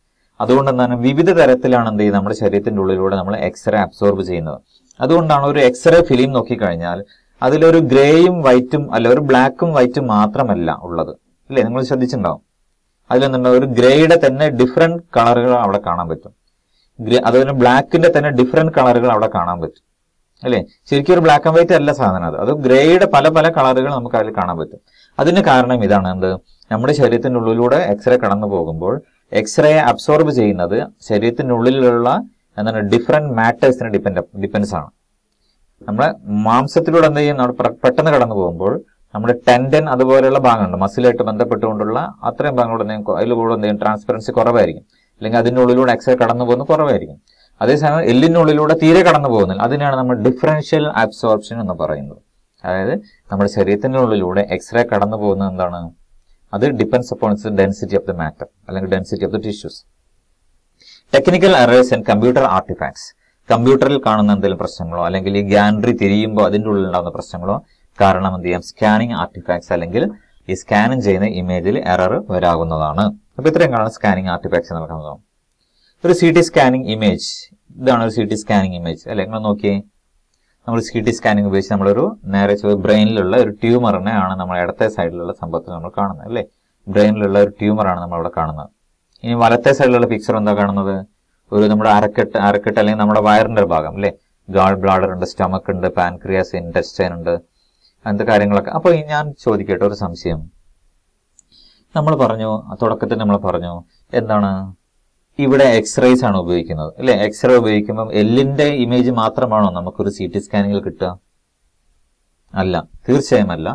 അതുകൊണ്ട് എന്താണ് വിവിധ തരത്തിലാണ് എന്ത് ചെയ്യുന്നത് നമ്മുടെ ശരീരത്തിന്റെ ഉള്ളിലൂടെ നമ്മൾ എക്സ്റേ അബ്സോർബ് ചെയ്യുന്നത് അതുകൊണ്ടാണ് ഒരു എക്സ്റേ ഫിലിം നോക്കിക്കഴിഞ്ഞാൽ അതിലൊരു ഗ്രേയും വൈറ്റും അല്ല ഒരു ബ്ലാക്കും വൈറ്റും മാത്രമല്ല ഉള്ളത് അല്ലേ നിങ്ങൾ ശ്രദ്ധിച്ചിട്ടുണ്ടാവും അതിലെന്നുണ്ടെങ്കിൽ ഒരു ഗ്രേയുടെ തന്നെ ഡിഫറെന്റ് കളറുകൾ അവിടെ കാണാൻ പറ്റും ഗ്രേ അതുപോലെ ബ്ലാക്കിന്റെ തന്നെ ഡിഫറെന്റ് കളറുകൾ അവിടെ കാണാൻ പറ്റും അല്ലേ ശരിക്കും ഒരു ബ്ലാക്ക് ആൻഡ് വൈറ്റ് അല്ല സാധനം അത് അത് ഗ്രേയുടെ പല പല കളറുകൾ നമുക്ക് അതിൽ കാണാൻ പറ്റും അതിന് കാരണം ഇതാണ് എന്ത് നമ്മുടെ ശരീരത്തിൻ്റെ ഉള്ളിലൂടെ എക്സ്റേ കടന്നു പോകുമ്പോൾ എക്സ്റേ അബ്സോർബ് ചെയ്യുന്നത് ശരീരത്തിൻ്റെ ഉള്ളിലുള്ള എന്താണ് ഡിഫറെന്റ് മാറ്റേഴ്സിന് ഡിപ്പെൻഡ് ഡിപ്പെൻസ് ആണ് നമ്മുടെ മാംസത്തിലൂടെ എന്ത് ചെയ്യും നമ്മൾ പെട്ടെന്ന് കടന്നു പോകുമ്പോൾ നമ്മുടെ ടെൻഡൻ അതുപോലെയുള്ള ഭാഗമുണ്ട് മസിലായിട്ട് ബന്ധപ്പെട്ടുകൊണ്ടുള്ള അത്രയും ഭാഗങ്ങളോട് എന്തെങ്കിലും അതിൽ കൂടെ എന്തെങ്കിലും ട്രാൻസ്പെറൻസി കുറവായിരിക്കും അല്ലെങ്കിൽ അതിൻ്റെ ഉള്ളിലൂടെ എക്സറേ കടന്നു പോകുന്നത് കുറവായിരിക്കും അതേസമയം എല്ലിനുള്ളിലൂടെ തീരെ കടന്നു പോകുന്നില്ല അതിനാണ് നമ്മൾ ഡിഫറൻഷ്യൽ അബ്സോർപ്ഷൻ എന്ന് പറയുന്നത് അതായത് നമ്മുടെ ശരീരത്തിനുള്ളിലൂടെ എക്സ്റേ കടന്നു പോകുന്നത് എന്താണ് അത് depends upon its density of the matter അല്ലെങ്കിൽ density of the tissues technical errors and computer artefacts കമ്പ്യൂട്ടറിൽ കാണുന്ന എന്തെങ്കിലും പ്രശ്നങ്ങളോ അല്ലെങ്കിൽ ഈ ഗ്യാലറി തിരിയുമ്പോൾ അതിൻ്റെ ഉള്ളിൽ ഉണ്ടാകുന്ന പ്രശ്നങ്ങളോ കാരണം എന്ത് ചെയ്യാം സ്കാനിങ് ആർട്ടിഫാക്ട്സ് അല്ലെങ്കിൽ ഈ സ്കാനിങ് ചെയ്യുന്ന ഇമേജിൽ എറർ വരാകുന്നതാണ് അപ്പോൾ ഇത്രയും കാണാം സ്കാനിങ് ആർട്ടിഫാക്ട്സ് നടക്കുന്നത് ഒരു സി ടി സ്കാനിങ് ഇമേജ് ഇതാണ് ഒരു സി ടി സ്കാനിങ് ഇമേജ് അല്ലെ നിങ്ങൾ നോക്കിയേ നമ്മൾ സി ടി സ്കാനിങ് ഉപയോഗിച്ച് നമ്മളൊരു നേരെ ബ്രെയിനിലുള്ള ഒരു ട്യൂമറിനെ ആണ് നമ്മൾ ഇടത്തെ സൈഡിലുള്ള സംഭവത്തിൽ നമ്മൾ കാണുന്നത് അല്ലേ ബ്രെയിനിലുള്ള ഒരു ട്യൂമറാണ് നമ്മൾ അവിടെ കാണുന്നത് ഇനി വലത്തെ സൈഡിലുള്ള പിക്ചർ എന്താ കാണുന്നത് ഒരു നമ്മുടെ അരക്കെട്ട് അരക്കെട്ട് അല്ലെങ്കിൽ നമ്മുടെ വയറിന്റെ ഭാഗം അല്ലേ ഗാൾ ബ്ലാഡർ ഉണ്ട് സ്റ്റമക്ക് ഉണ്ട് പാൻക്രിയാസ് ഇൻഡസ്റ്റൈൻ ഉണ്ട് അങ്ങനത്തെ കാര്യങ്ങളൊക്കെ അപ്പൊ ഞാൻ ചോദിക്കട്ടെ ഒരു സംശയം നമ്മൾ പറഞ്ഞു തുടക്കത്തിൽ നമ്മൾ പറഞ്ഞു എന്താണ് ഇവിടെ എക്സ്റേസ് ആണ് ഉപയോഗിക്കുന്നത് അല്ലെ എക്സ്റേ ഉപയോഗിക്കുമ്പോൾ എല്ലിന്റെ ഇമേജ് മാത്രമാണോ നമുക്കൊരു സി ടി സ്കാനിങ്ങിൽ കിട്ടുക അല്ല തീർച്ചയായും അല്ല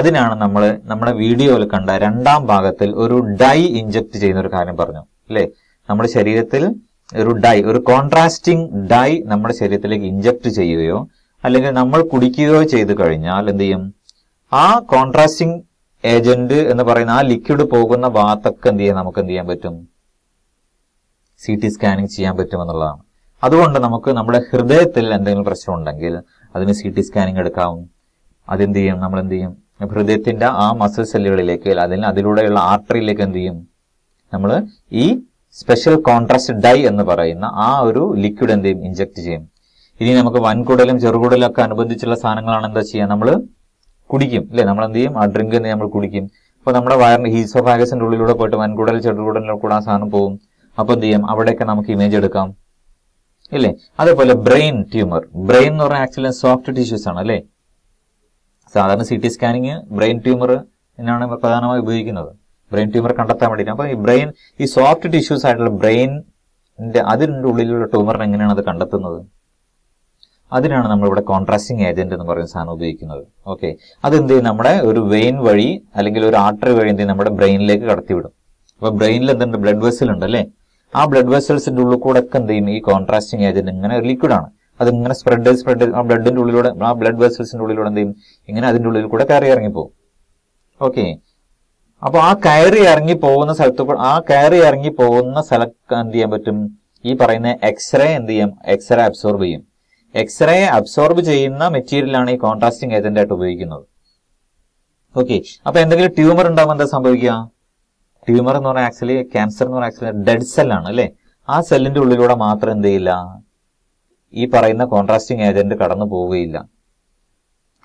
അതിനാണ് നമ്മൾ നമ്മുടെ വീഡിയോയിൽ കണ്ട രണ്ടാം ഭാഗത്തിൽ ഒരു ഡൈ ഇഞ്ചക്ട് ചെയ്യുന്ന ഒരു കാര്യം പറഞ്ഞു അല്ലേ നമ്മുടെ ശരീരത്തിൽ ഒരു ഡൈ ഒരു കോൺട്രാസ്റ്റിംഗ് ഡൈ നമ്മുടെ ശരീരത്തിലേക്ക് ഇഞ്ചക്ട് ചെയ്യുകയോ അല്ലെങ്കിൽ നമ്മൾ കുടിക്കുകയോ ചെയ്ത് കഴിഞ്ഞാൽ എന്ത് ചെയ്യും ആ കോൺട്രാസ്റ്റിംഗ് ഏജന്റ് എന്ന് പറയുന്ന ആ ലിക്വിഡ് പോകുന്ന ഭാഗത്തൊക്കെ എന്ത് ചെയ്യാം നമുക്ക് എന്ത് ചെയ്യാൻ പറ്റും സി ടി സ്കാനിങ് ചെയ്യാൻ പറ്റുമെന്നുള്ളതാണ് അതുകൊണ്ട് നമുക്ക് നമ്മുടെ ഹൃദയത്തിൽ എന്തെങ്കിലും പ്രശ്നമുണ്ടെങ്കിൽ അതിന് സി ടി സ്കാനിങ് എടുക്കാവും അതെന്ത് ചെയ്യും നമ്മൾ എന്ത് ചെയ്യും ഹൃദയത്തിന്റെ ആ മസിൽ സെല്ലുകളിലേക്ക് അതിൽ അതിലൂടെയുള്ള ആർട്ടറിയിലേക്ക് എന്ത് ചെയ്യും നമ്മൾ ഈ സ്പെഷ്യൽ കോൺട്രാസ്റ്റ് ഡൈ എന്ന് പറയുന്ന ആ ഒരു ലിക്വിഡ് എന്ത് ചെയ്യും ഇഞ്ചക്ട് ചെയ്യും ഇനി നമുക്ക് വൻകുടലും ചെറുകുടലും ഒക്കെ അനുബന്ധിച്ചുള്ള സാധനങ്ങളാണ് എന്താ ചെയ്യുക നമ്മൾ കുടിക്കും അല്ലെ നമ്മൾ എന്ത് ചെയ്യും ആ ഡ്രിങ്ക് നമ്മൾ കുടിക്കും അപ്പോൾ നമ്മുടെ വയറിന് ഹീസോഫാഗസിന്റെ ഉള്ളിലൂടെ പോയിട്ട് വൻകുടൽ ചെറുകുടലിലൂടെ കൂടെ ആ സാധനം പോകും അപ്പോൾ എന്ത് ചെയ്യാം അവിടെയൊക്കെ നമുക്ക് ഇമേജ് എടുക്കാം ഇല്ലേ അതേപോലെ ബ്രെയിൻ ട്യൂമർ ബ്രെയിൻ എന്ന് പറഞ്ഞാൽ ആക്ച്വലി സോഫ്റ്റ് ടിഷ്യൂസ് ആണ് അല്ലേ സാധാരണ C T scanning brain tumour എന്നാണ് പ്രധാനമായി ഉപയോഗിക്കുന്നത് ബ്രെയിൻ ട്യൂമർ കണ്ടെത്താൻ വേണ്ടിയിട്ട് അപ്പോൾ ഈ ബ്രെയിൻ ഈ സോഫ്റ്റ് ടിഷ്യൂസ് ആയിട്ടുള്ള ബ്രെയിൻ അതിൻ്റെ ഉള്ളിലുള്ള ട്യൂമർ എങ്ങനെയാണ് അത് കണ്ടെത്തുന്നത് അതിനാണ് നമ്മളിവിടെ കോൺട്രാസ്റ്റിംഗ് ഏജന്റ് എന്ന് പറയുന്ന സാധനം ഉപയോഗിക്കുന്നത് ഓക്കെ അതെന്ത് ചെയ്യും നമ്മുടെ ഒരു വെയിൻ വഴി അല്ലെങ്കിൽ ഒരു ആർട്ടറി വഴി എന്ത് ചെയ്യും നമ്മുടെ ബ്രെയിനിലേക്ക് കടത്തിവിടും അപ്പോൾ ബ്രെയിനിൽ എന്തുണ്ട് ബ്ലഡ് വെസൽ ഉണ്ട് അല്ലെ ആ ബ്ലഡ് വെസൽസിന്റെ ഉള്ളിൽ കൂടെ ഒക്കെ എന്ത് ചെയ്യും ഈ കോൺട്രാസ്റ്റിംഗ് ഏജന്റ് ഇങ്ങനെ ആണ് അത് ഇങ്ങനെ സ്പ്രെഡ് സ്പ്രെഡ് ആ ബ്ലഡിന്റെ ഉള്ളിലൂടെ ആ ബ്ലഡ് വെസൽസിന്റെ ഉള്ളിലൂടെ എന്ത് ചെയ്യും ഇങ്ങനെ അതിന്റെ ഉള്ളിൽ കൂടെ കയറി ഇറങ്ങിപ്പോകും ഓക്കെ അപ്പോൾ ആ കയറി ഇറങ്ങി പോകുന്ന സ്ഥലത്ത് ആ കയറി ഇറങ്ങി പോകുന്ന സ്ഥലം എന്ത് ചെയ്യാൻ പറ്റും ഈ പറയുന്ന എക്സ്റേ എന്ത് ചെയ്യും എക്സ്റേ അബ്സോർബ് ചെയ്യും എക്സ്റേ അബ്സോർബ് ചെയ്യുന്ന മെറ്റീരിയലാണ് ഈ കോൺട്രാസ്റ്റിംഗ് ഏജന്റ് ആയിട്ട് ഉപയോഗിക്കുന്നത് ഓക്കെ അപ്പൊ എന്തെങ്കിലും ട്യൂമർ ഉണ്ടാകുമ്പോൾ എന്താ സംഭവിക്കുക ട്യൂമർ എന്ന് പറഞ്ഞാൽ ആക്ച്വലി ക്യാൻസർ എന്ന് പറഞ്ഞാൽ ആക്ച്വലി ഡെഡ് സെല്ലാണ് അല്ലെ ആ സെല്ലിന്റെ ഉള്ളിലൂടെ മാത്രം എന്ത് ചെയ്യില്ല ഈ പറയുന്ന കോൺട്രാസ്റ്റിംഗ് ഏജന്റ് കടന്നു പോവുകയില്ല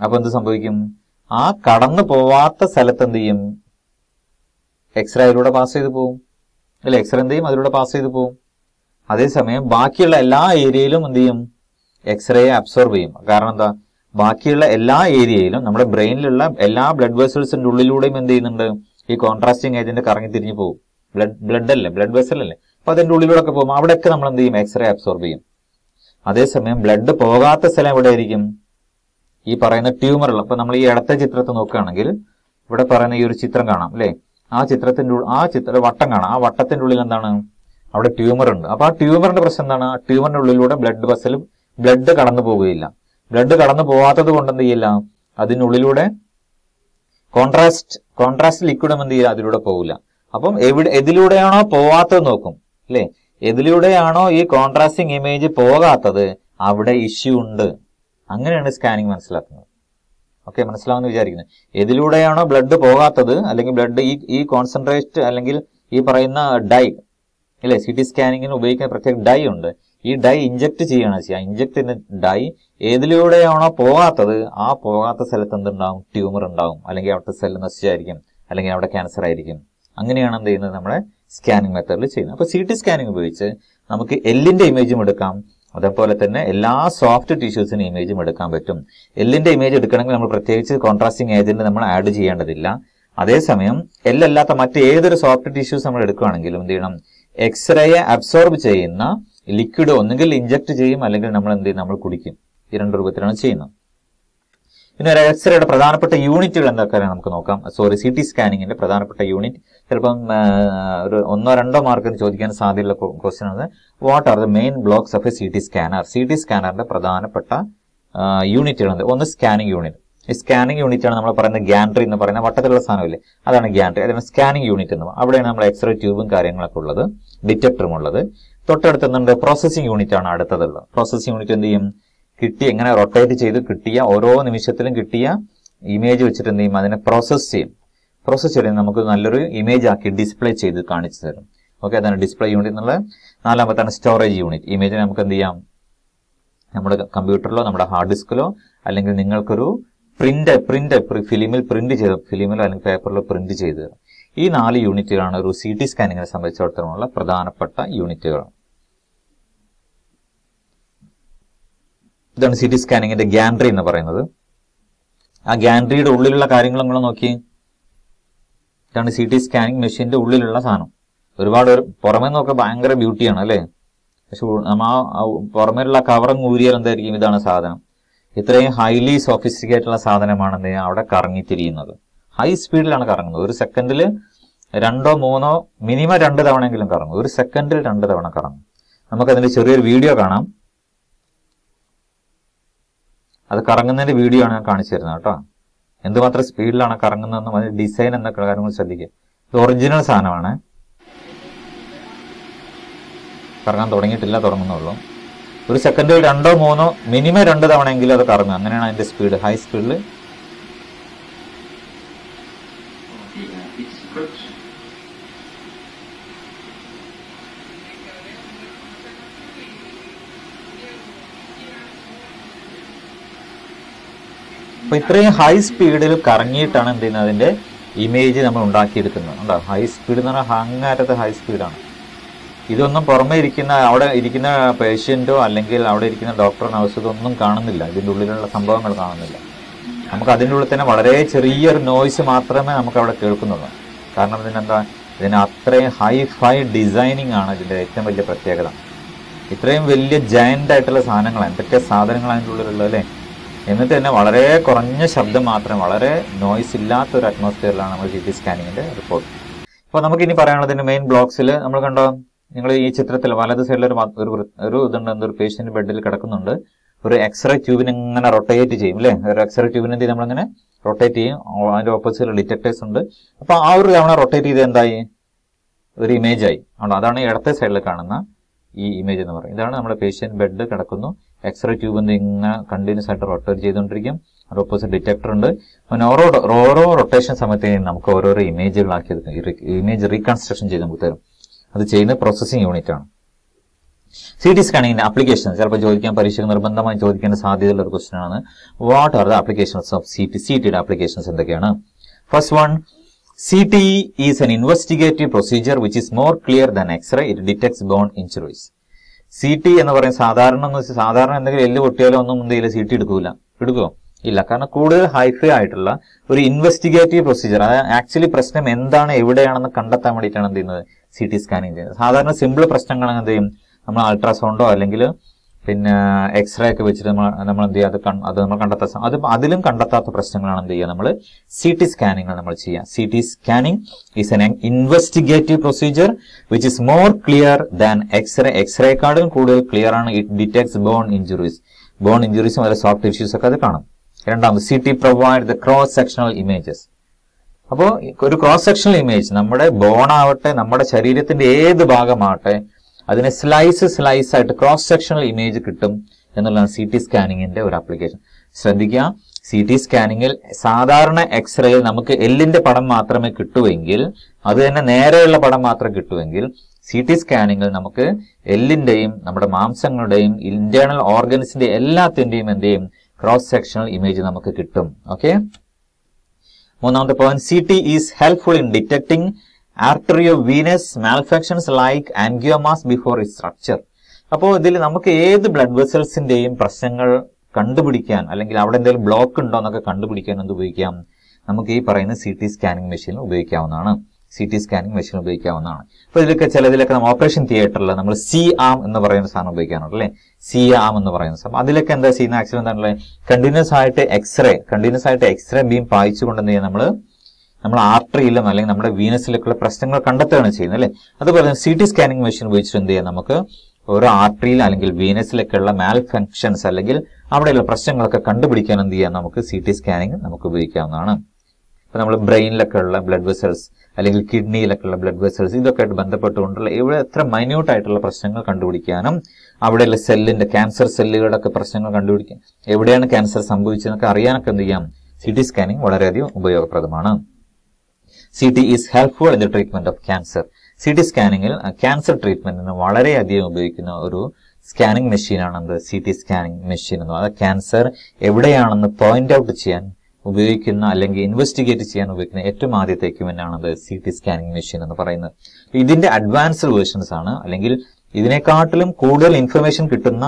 അപ്പൊ എന്ത് സംഭവിക്കും ആ കടന്നു പോവാത്ത സ്ഥലത്ത് എന്ത് ചെയ്യും എക്സ്റേയിലൂടെ പാസ് ചെയ്ത് പോവും അല്ലെ എക്സ്റേ എന്ത് ചെയ്യും അതിലൂടെ പാസ് ചെയ്ത് പോവും അതേസമയം ബാക്കിയുള്ള എല്ലാ ഏരിയയിലും എന്ത് ചെയ്യും എക്സ്റേയെ അബ്സോർബ് ചെയ്യും കാരണം എന്താ ബാക്കിയുള്ള എല്ലാ ഏരിയയിലും നമ്മുടെ ബ്രെയിനിലുള്ള എല്ലാ ബ്ലഡ് വെസൽസിന്റെ ഉള്ളിലൂടെയും എന്ത് ചെയ്യുന്നുണ്ട് ഈ കോൺട്രാസ്റ്റിംഗ് ഏജന്റ് കറങ്ങി തിരിഞ്ഞു പോകും ബ്ലഡ് ബ്ലഡ് അല്ലേ ബ്ലഡ് വെസൽ അല്ലേ അപ്പൊ അതിന്റെ ഉള്ളിലൂടെ പോകും അവിടെയൊക്കെ നമ്മൾ എന്ത് ചെയ്യും എക്സ്റേ അബ്സോർബ് ചെയ്യും അതേസമയം ബ്ലഡ് പോകാത്ത സ്ഥലം എവിടെ ആയിരിക്കും ഈ പറയുന്ന ട്യൂമർ ഉള്ള അപ്പൊ നമ്മൾ ഈ ഇടത്തെ ചിത്രത്തെ നോക്കുകയാണെങ്കിൽ ഇവിടെ പറയുന്ന ഈ ഒരു ചിത്രം കാണാം അല്ലേ ആ ചിത്രത്തിന്റെ ആ ചിത്ര വട്ടം കാണാം ആ വട്ടത്തിന്റെ ഉള്ളിൽ എന്താണ് അവിടെ ട്യൂമർ ഉണ്ട് അപ്പൊ ആ ട്യൂമറിന്റെ പ്രശ്നം എന്താണ് ആ ട്യൂമറിന്റെ ഉള്ളിലൂടെ ബ്ലഡ് വെസലും ബ്ലഡ് കടന്നു പോവുകയില്ല ബ്ലഡ് കടന്നു പോവാത്തത് കൊണ്ട് എന്ത് ചെയ്യില്ല അതിനുള്ളിലൂടെ കോൺട്രാസ്റ്റ് കോൺട്രാസ്റ്റ് ലിക്വിഡും എന്ത് ചെയ്യില്ല അതിലൂടെ പോവില്ല അപ്പം എവിടെ എതിലൂടെയാണോ പോവാത്തത് നോക്കും അല്ലേ എതിലൂടെയാണോ ഈ കോൺട്രാസ്റ്റിംഗ് ഇമേജ് പോകാത്തത് അവിടെ ഇഷ്യൂ ഉണ്ട് അങ്ങനെയാണ് സ്കാനിങ് മനസ്സിലാക്കുന്നത് ഓക്കെ മനസ്സിലാവുമെന്ന് വിചാരിക്കുന്നു എതിലൂടെയാണോ ബ്ലഡ് പോകാത്തത് അല്ലെങ്കിൽ ബ്ലഡ് ഈ ഈ കോൺസെൻട്രേറ്റ് അല്ലെങ്കിൽ ഈ പറയുന്ന ഡൈ അല്ലെ സി ടി സ്കാനിങ്ങിന് ഉപയോഗിക്കുന്ന പ്രത്യേക ഡൈ ഉണ്ട് ഈ ഡൈ ഇഞ്ചക്ട് ചെയ്യാണ് ചെയ്യുക ഇഞ്ചക്ട് ഡൈ ഏതിലൂടെയാണോ പോകാത്തത് ആ പോകാത്ത സ്ഥലത്ത് എന്തുണ്ടാവും ട്യൂമർ ഉണ്ടാവും അല്ലെങ്കിൽ അവിടുത്തെ സെല്ല് നശിച്ചായിരിക്കും അല്ലെങ്കിൽ അവിടെ ക്യാൻസർ ആയിരിക്കും അങ്ങനെയാണ് എന്ത് ചെയ്യുന്നത് നമ്മുടെ സ്കാനിങ് മെത്തേഡിൽ ചെയ്യുന്നത് അപ്പോൾ സി ടി സ്കാനിങ് ഉപയോഗിച്ച് നമുക്ക് എല്ലിന്റെ ഇമേജും എടുക്കാം അതേപോലെ തന്നെ എല്ലാ സോഫ്റ്റ് ടിഷ്യൂസിന് ഇമേജും എടുക്കാൻ പറ്റും എല്ലിന്റെ ഇമേജ് എടുക്കണമെങ്കിൽ നമ്മൾ പ്രത്യേകിച്ച് കോൺട്രാസ്റ്റിംഗ് ഏജന്റ് നമ്മൾ ആഡ് ചെയ്യേണ്ടതില്ല അതേസമയം എല്ലല്ലാത്ത മറ്റേതൊരു സോഫ്റ്റ് ടിഷ്യൂസ് നമ്മൾ എടുക്കുകയാണെങ്കിലും എന്ത് ചെയ്യണം എക്സ്റേയെ അബ്സോർബ് ചെയ്യുന്ന ലിക്വിഡ് ഒന്നുകിൽ ഇഞ്ചക്ട് ചെയ്യും അല്ലെങ്കിൽ നമ്മൾ എന്ത് ചെയ്യും നമ്മൾ കുടിക്കും ഈ രണ്ട് രൂപത്തിലാണ് ചെയ്യുന്നത് പിന്നെ ഒരു എക്സ്റേയുടെ പ്രധാനപ്പെട്ട യൂണിറ്റുകൾ എന്തൊക്കെയാണ് നമുക്ക് നോക്കാം സോറി സി ടി സ്കാനിങ്ങിന്റെ പ്രധാനപ്പെട്ട യൂണിറ്റ് ചിലപ്പം ഒരു ഒന്നോ രണ്ടോ മാർക്കിന് ചോദിക്കാൻ സാധ്യതയുള്ള ക്വസ്റ്റൻ ആണ് what are the main blocks of a C T scanner C T സ്കാനറിന്റെ പ്രധാനപ്പെട്ട യൂണിറ്റുകളുണ്ട് ഒന്ന് സ്കാനിങ് യൂണിറ്റ് ഈ സ്കാനിങ് യൂണിറ്റ് ആണ് നമ്മൾ പറയുന്നത് ഗ്യാൻട്രി എന്ന് പറയുന്ന വട്ടത്തിലുള്ള സാധനമില്ലേ അതാണ് ഗ്യാൻട്രി അതാണ് സ്കാനിങ് യൂണിറ്റ് എന്ന് അവിടെയാണ് നമ്മൾ എക്സ്റേ ട്യൂബും കാര്യങ്ങളൊക്കെ ഉള്ളത് ഡിറ്റക്ടറും ഉള്ളത് തൊട്ടടുത്ത് എന്തുണ്ട് പ്രോസസ്സിംഗ് യൂണിറ്റ് ആണ് അടുത്തതുള്ളത് പ്രോസസ്സിംഗ് യൂണിറ്റ് എന്ത് ചെയ്യും കിട്ടിയ എങ്ങനെ റൊട്ടേറ്റ് ചെയ്ത് കിട്ടിയ ഓരോ നിമിഷത്തിലും കിട്ടിയ ഇമേജ് വെച്ചിട്ട് എന്ത് ചെയ്യും അതിനെ പ്രോസസ്സ് ചെയ്യും പ്രോസസ്സ് ചെയ്ത് നമുക്ക് നല്ലൊരു ഇമേജ് ആക്കി ഡിസ്പ്ലേ ചെയ്ത് കാണിച്ചു തരും ഓക്കെ അതാണ് ഡിസ്പ്ലേ യൂണിറ്റ് എന്നുള്ള നാലാമത്താണ് സ്റ്റോറേജ് യൂണിറ്റ് ഇമേജ് നമുക്ക് എന്ത് ചെയ്യാം നമ്മുടെ കമ്പ്യൂട്ടറിലോ നമ്മുടെ ഹാർഡ് ഡിസ്കിലോ അല്ലെങ്കിൽ നിങ്ങൾക്കൊരു പ്രിന്റ് പ്രിന്റ് ഫിലിമിൽ പ്രിന്റ് ചെയ്ത് ഫിലിമിലോ അല്ലെങ്കിൽ പേപ്പറിലോ പ്രിന്റ് ചെയ്ത് ഈ നാല് യൂണിറ്റുകളാണ് ഒരു സി ടി സ്കാനിങ്ങിനെ സംബന്ധിച്ചിടത്തോളം പ്രധാനപ്പെട്ട യൂണിറ്റുകൾ ഇതാണ് സി ടി സ്കാനിങ്ങിന്റെ ഗ്യാൻട്രി എന്ന് പറയുന്നത് ആ ഗ്യാൻട്രിയുടെ ഉള്ളിലുള്ള കാര്യങ്ങൾ നിങ്ങൾ നോക്കി ഇതാണ് സി ടി സ്കാനിങ് മെഷീന്റെ ഉള്ളിലുള്ള സാധനം ഒരുപാട് പുറമേ നോക്കുക ഭയങ്കര ബ്യൂട്ടിയാണ് അല്ലേ പക്ഷെ നമ്മ ആ പുറമേലുള്ള കവറും ഊരിയാൽ എന്തായിരിക്കും ഇതാണ് സാധനം ഇത്രയും ഹൈലി സോഫിസ്റ്റിക്കേറ്റുള്ള ഉള്ള സാധനമാണ് അവിടെ കറങ്ങിത്തിരിയുന്നത് ഹൈ സ്പീഡിലാണ് കറങ്ങുന്നത് ഒരു സെക്കൻഡിൽ രണ്ടോ മൂന്നോ മിനിമം രണ്ട് തവണയെങ്കിലും കറങ്ങും ഒരു സെക്കൻഡിൽ രണ്ട് തവണ കറങ്ങും നമുക്കതിൻ്റെ ചെറിയൊരു വീഡിയോ കാണാം അത് കറങ്ങുന്നതിന്റെ വീഡിയോ ആണ് ഞാൻ കാണിച്ചു തരുന്നത് കേട്ടോ എന്തുമാത്രം സ്പീഡിലാണ് കറങ്ങുന്നതെന്നും അതിന്റെ ഡിസൈൻ എന്നൊക്കെ കാര്യങ്ങൾ ശ്രദ്ധിക്കുക ഇത് ഒറിജിനൽ സാധനമാണ് കറങ്ങാൻ തുടങ്ങിയിട്ടില്ല തുടങ്ങുന്നുള്ളൂ ഒരു സെക്കൻഡിൽ രണ്ടോ മൂന്നോ മിനിമം രണ്ട് തവണയെങ്കിലും അത് കറങ്ങും അങ്ങനെയാണ് അതിന്റെ സ്പീഡ് ഹൈ സ്പീഡിൽ അപ്പൊ ഇത്രയും ഹൈ സ്പീഡിൽ കറങ്ങിയിട്ടാണ് എന്ത് ചെയ്യുന്നത് അതിന്റെ ഇമേജ് നമ്മൾ ഉണ്ടാക്കിയെടുക്കുന്നത് ഉണ്ടോ ഹൈ സ്പീഡ് എന്ന് പറഞ്ഞാൽ ഹങ്ങാറ്റത്തെ ഹൈ സ്പീഡാണ് ഇതൊന്നും പുറമേ ഇരിക്കുന്ന അവിടെ ഇരിക്കുന്ന പേഷ്യൻറ്റോ അല്ലെങ്കിൽ അവിടെ ഇരിക്കുന്ന ഡോക്ടറോ നഴ്സോ ഇതൊന്നും കാണുന്നില്ല ഇതിൻ്റെ ഉള്ളിലുള്ള സംഭവങ്ങൾ കാണുന്നില്ല നമുക്ക് അതിൻ്റെ ഉള്ളിൽ തന്നെ വളരെ ചെറിയൊരു നോയ്സ് മാത്രമേ നമുക്ക് അവിടെ കേൾക്കുന്നുള്ളൂ കാരണം ഇതിനെന്താ ഇതിന് അത്രയും ഹൈ ഫൈ ഡിസൈനിങ് ആണ് ഇതിൻ്റെ ഏറ്റവും വലിയ പ്രത്യേകത ഇത്രയും വലിയ ജയൻ്റ് ആയിട്ടുള്ള സാധനങ്ങളാണ് എന്തൊക്കെ സാധനങ്ങളാണ് അതിൻ്റെ ഉള്ളിലുള്ളത് അല്ലേ എന്നിട്ട് തന്നെ വളരെ കുറഞ്ഞ ശബ്ദം മാത്രം വളരെ നോയ്സ് ഇല്ലാത്ത ഒരു അറ്റ്മോസ്ഫിയറിലാണ് നമ്മൾ സി ടി സ്കാനിങ്ങിന്റെ റിപ്പോർട്ട് അപ്പോൾ നമുക്ക് ഇനി പറയാനുള്ളത് മെയിൻ ബ്ലോക്സിൽ നമ്മൾ കണ്ടോ നിങ്ങൾ ഈ ചിത്രത്തിൽ വലത് സൈഡിൽ ഒരു ഒരു ഇതുണ്ട് എന്തൊരു പേഷ്യന്റ് ബെഡിൽ കിടക്കുന്നുണ്ട് ഒരു എക്സ്റേ ട്യൂബിന് ഇങ്ങനെ റൊട്ടേറ്റ് ചെയ്യും അല്ലേ ഒരു എക്സ്റേ ട്യൂബിന് എന്ത് നമ്മളിങ്ങനെ റൊട്ടേറ്റ് ചെയ്യും അതിന്റെ ഓപ്പോസിറ്റ് ഡിറ്റക്ടേഴ്സ് ഉണ്ട് അപ്പോൾ ആ ഒരു തവണ റൊട്ടേറ്റ് ചെയ്ത് എന്തായി ഒരു ഇമേജ് ആയി അതാണ് ഇടത്തെ സൈഡിൽ കാണുന്ന ഈ ഇമേജ് എന്ന് പറയുന്നത് ഇതാണ് നമ്മുടെ പേഷ്യന്റ് ബെഡ് കിടക്കുന്നു എക്സ്റേ എന്ത് ഇങ്ങനെ കണ്ടിന്യൂസ് ആയിട്ട് റൊട്ടേറ്റ് ചെയ്തുകൊണ്ടിരിക്കും അത് ഓപ്പോസിറ്റ് ഡിറ്റക്ടർ ഉണ്ട് പിന്നെ ഓരോ ഓരോ റൊട്ടേഷൻ സമയത്ത് നമുക്ക് ഓരോരോ ഇമേജുകളാക്കി ഇമേജ് റീകൺസ്ട്രക്ഷൻ ചെയ്ത് നമുക്ക് തരും അത് ചെയ്യുന്ന പ്രോസസ്സിംഗ് യൂണിറ്റ് ആണ് സി ടി സ്കാനിങ്ങിന്റെ അപ്ലിക്കേഷൻ ചിലപ്പോൾ ചോദിക്കാൻ പരീക്ഷയ്ക്ക് നിർബന്ധമായി ചോദിക്കേണ്ട സാധ്യതയുള്ള ഒരു ക്വസ്റ്റൻ ആണ് what are the applications of C T C ടിയുടെ അപ്ലിക്കേഷൻസ് എന്തൊക്കെയാണ് first one C T is an investigative procedure which is more clear than X ray it detects bone injuries C T എന്ന് പറയും സാധാരണ എന്ന് വെച്ചാൽ സാധാരണ എന്തെങ്കിലും എല്ല് പൊട്ടിയാലോ ഒന്നും എന്ത് ചെയ്യില്ല സി ടി എടുക്കൂല എടുക്കുമോ ഇല്ല കാരണം കൂടുതൽ ഹൈഫൈ ആയിട്ടുള്ള ഒരു ഇൻവെസ്റ്റിഗേറ്റീവ് പ്രൊസീജിയർ അതായത് ആക്ച്വലി പ്രശ്നം എന്താണ് എവിടെയാണെന്ന് കണ്ടെത്താൻ വേണ്ടിയിട്ടാണ് എന്ത് ചെയ്യുന്നത് സി ടി സ്കാനിങ് ചെയ്യുന്നത് സാധാരണ സിമ്പിൾ പ്രശ്നങ്ങൾ എന്ത് ചെയ്യും നമ്മൾ അൾട്രാസൗണ്ടോ അല്ലെങ്കിൽ പിന്നെ എക്സ്റേ ഒക്കെ വെച്ചിട്ട് നമ്മൾ നമ്മൾ എന്ത് ചെയ്യുക അത് അത് നമ്മൾ കണ്ടെത്താൻ അത് അതിലും കണ്ടെത്താത്ത പ്രശ്നങ്ങളാണ് എന്ത് ചെയ്യുക നമ്മൾ സി ടി സ്കാനിങ്ങൾ നമ്മൾ ചെയ്യുക C T scanning is an investigative procedure which is more clear than X ray എക്സ്റേക്കാളും കൂടുതൽ ക്ലിയർ ആണ് it detects bone injuries bone ഇഞ്ചുറീസും അതുപോലെ സോഫ്റ്റ് ഇഷ്യൂസ് ഒക്കെ അത് കാണും രണ്ടാമത് C T provide the cross sectional images അപ്പോൾ ഒരു ക്രോസ് സെക്ഷണൽ ഇമേജ് നമ്മുടെ ബോൺ ആവട്ടെ നമ്മുടെ ശരീരത്തിന്റെ ഏത് ഭാഗമാവട്ടെ അതിനെ സ്ലൈസ് സ്ലൈസ് ആയിട്ട് ക്രോസ് സെക്ഷണൽ ഇമേജ് കിട്ടും എന്നുള്ളതാണ് സി ടി സ്കാനിങ്ങിന്റെ ഒരു ആപ്ലിക്കേഷൻ ശ്രദ്ധിക്കുക സി ടി സ്കാനിങ്ങിൽ സാധാരണ എക്സ്റേയിൽ നമുക്ക് എല്ലിന്റെ പടം മാത്രമേ കിട്ടുമെങ്കിൽ അത് തന്നെ നേരെയുള്ള പടം മാത്രം കിട്ടുമെങ്കിൽ സി ടി സ്കാനിങ്ങിൽ നമുക്ക് എല്ലിന്റെയും നമ്മുടെ മാംസങ്ങളുടെയും ഇന്റേണൽ ഓർഗൻസിന്റെ എല്ലാത്തിന്റെയും എന്തെയും ക്രോസ് സെക്ഷണൽ ഇമേജ് നമുക്ക് കിട്ടും ഓക്കെ മൂന്നാമത്തെ point C T is helpful in detecting arteriovenous malformations like angiomas before structure അപ്പോൾ ഇതിൽ നമുക്ക് ഏത് ബ്ലഡ് വെസൽസിന്റെയും പ്രശ്നങ്ങൾ കണ്ടുപിടിക്കാൻ അല്ലെങ്കിൽ അവിടെ എന്തെങ്കിലും ബ്ലോക്ക് ഉണ്ടോ എന്നൊക്കെ കണ്ടുപിടിക്കാൻ എന്ത് ഉപയോഗിക്കാം നമുക്ക് ഈ പറയുന്ന സി ടി സ്കാനിങ് മെഷീൻ ഉപയോഗിക്കാവുന്നതാണ് സി ടി സ്കാനിങ് മെഷീൻ ഉപയോഗിക്കാവുന്നതാണ് അപ്പോൾ ഇതിലൊക്കെ ചിലതിലൊക്കെ നമ്മൾ ഓപ്പറേഷൻ തിയേറ്ററിൽ നമ്മൾ സി ആം എന്ന് പറയുന്ന സാധനം ഉപയോഗിക്കാറുണ്ട് അല്ലേ സി ആം എന്ന് പറയുന്ന സാധനം അതിലൊക്കെ എന്താ ചെയ്യുന്ന ആക്സിഡന്റ് എന്താണല്ലേ കണ്ടിന്യൂസ് ആയിട്ട് എക്സ്റേ കണ്ടിന്യൂസ് ആയിട്ട് എക്സ്റേ ബീം പായിച്ചുകൊണ്ട് എന്ത് നമ്മൾ നമ്മൾ ആർട്ടറിയിലും അല്ലെങ്കിൽ നമ്മുടെ വീനസിലൊക്കെയുള്ള പ്രശ്നങ്ങൾ കണ്ടെത്തുകയാണ് ചെയ്യുന്നത് അല്ലേ അതുപോലെ തന്നെ സി ടി സ്കാനിങ് മെഷീൻ ഉപയോഗിച്ചിട്ട് എന്ത് ചെയ്യാം നമുക്ക് ഓരോ ആർട്ടറിയിൽ അല്ലെങ്കിൽ വീനസിലൊക്കെയുള്ള മാൽ ഫങ്ഷൻസ് അല്ലെങ്കിൽ അവിടെയുള്ള പ്രശ്നങ്ങളൊക്കെ കണ്ടുപിടിക്കാൻ എന്ത് ചെയ്യാം നമുക്ക് സി ടി സ്കാനിങ് നമുക്ക് ഉപയോഗിക്കാവുന്നതാണ് ഇപ്പൊ നമ്മൾ ബ്രെയിനിലൊക്കെ ഉള്ള ബ്ലഡ് വെസൽസ് അല്ലെങ്കിൽ കിഡ്നിയിലൊക്കെ ഉള്ള ബ്ലഡ് വെസൽസ് ഇതൊക്കെ ആയിട്ട് ബന്ധപ്പെട്ടുകൊണ്ടുള്ള ഇവിടെ എത്ര മൈന്യൂട്ട് ആയിട്ടുള്ള പ്രശ്നങ്ങൾ കണ്ടുപിടിക്കാനും അവിടെയുള്ള സെല്ലിന്റെ ക്യാൻസർ സെല്ലുകളൊക്കെ പ്രശ്നങ്ങൾ കണ്ടുപിടിക്കാൻ എവിടെയാണ് ക്യാൻസർ സംഭവിച്ചതെന്നൊക്കെ അറിയാനൊക്കെ എന്ത് ചെയ്യാം സി ടി സ്കാനിങ് വളരെയധികം ഉപയോഗപ്രദമാണ് C T is helpful in the treatment of cancer C T സ്കാനിങ്ങിൽ ക്യാൻസർ ട്രീറ്റ്മെന്റിന് വളരെയധികം ഉപയോഗിക്കുന്ന ഒരു സ്കാനിങ് മെഷീനാണ് എന്ത് സി ടി സ്കാനിങ് മെഷീൻ എന്ന് പറയുന്നത് ക്യാൻസർ എവിടെയാണെന്ന് പോയിന്റ് ഔട്ട് ചെയ്യാൻ ഉപയോഗിക്കുന്ന അല്ലെങ്കിൽ ഇൻവെസ്റ്റിഗേറ്റ് ചെയ്യാൻ ഉപയോഗിക്കുന്ന ഏറ്റവും ആദ്യത്തെ എക്യുപ്മെന്റ് ആണത് സി ടി സ്കാനിങ് മെഷീൻ എന്ന് പറയുന്നത് ഇതിന്റെ അഡ്വാൻസ്ഡ് വേർഷൻസ് ആണ് അല്ലെങ്കിൽ ഇതിനെക്കാട്ടിലും കൂടുതൽ ഇൻഫർമേഷൻ കിട്ടുന്ന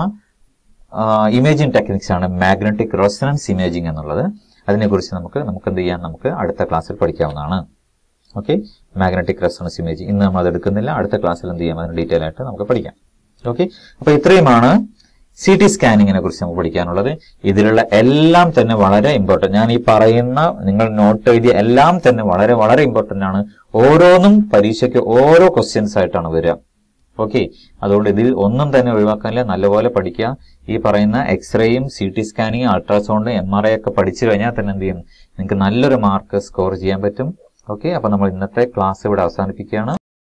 ഇമേജിംഗ് ടെക്നിക്സ് ആണ് മാഗ്നറ്റിക് റെസനൻസ് ഇമേജിംഗ് എന്നുള്ളത് അതിനെക്കുറിച്ച് നമുക്ക് നമുക്ക് എന്ത് ചെയ്യാൻ നമുക്ക് അടുത്ത ക്ലാസ്സിൽ പഠിക്കാവുന്നതാണ് ഓക്കെ മാഗ്നറ്റിക് റെസണൻസ് ഇമേജ് ഇന്ന് നമ്മൾ അത് എടുക്കുന്നില്ല അടുത്ത ക്ലാസ്സിൽ എന്ത് ചെയ്യാം അതിന് ഡീറ്റെയിൽ ആയിട്ട് നമുക്ക് പഠിക്കാം ഓക്കെ അപ്പോൾ ഇത്രയുമാണ് സി ടി സ്കാനിങ്ങിനെ കുറിച്ച് നമുക്ക് പഠിക്കാനുള്ളത് ഇതിലുള്ള എല്ലാം തന്നെ വളരെ ഇമ്പോർട്ടൻ്റ് ഞാൻ ഈ പറയുന്ന നിങ്ങൾ നോട്ട് എഴുതിയ എല്ലാം തന്നെ വളരെ വളരെ ഇമ്പോർട്ടൻ്റ് ആണ് ഓരോന്നും പരീക്ഷയ്ക്ക് ഓരോ ക്വസ്റ്റ്യൻസ് ആയിട്ടാണ് വരിക ഓക്കെ അതുകൊണ്ട് ഇതിൽ ഒന്നും തന്നെ ഒഴിവാക്കാനില്ല നല്ലപോലെ പഠിക്കുക ഈ പറയുന്ന എക്സ്റേയും സി ടി സ്കാനിങ് അൾട്രാസൗണ്ടും എം ആർ ഐ ഒക്കെ പഠിച്ചു കഴിഞ്ഞാൽ തന്നെ എന്ത് ചെയ്യും നിങ്ങൾക്ക് നല്ലൊരു മാർക്ക് സ്കോർ ചെയ്യാൻ പറ്റും ഓക്കെ അപ്പോൾ നമ്മൾ ഇന്നത്തെ ക്ലാസ് ഇവിടെ അവസാനിപ്പിക്കുകയാണ്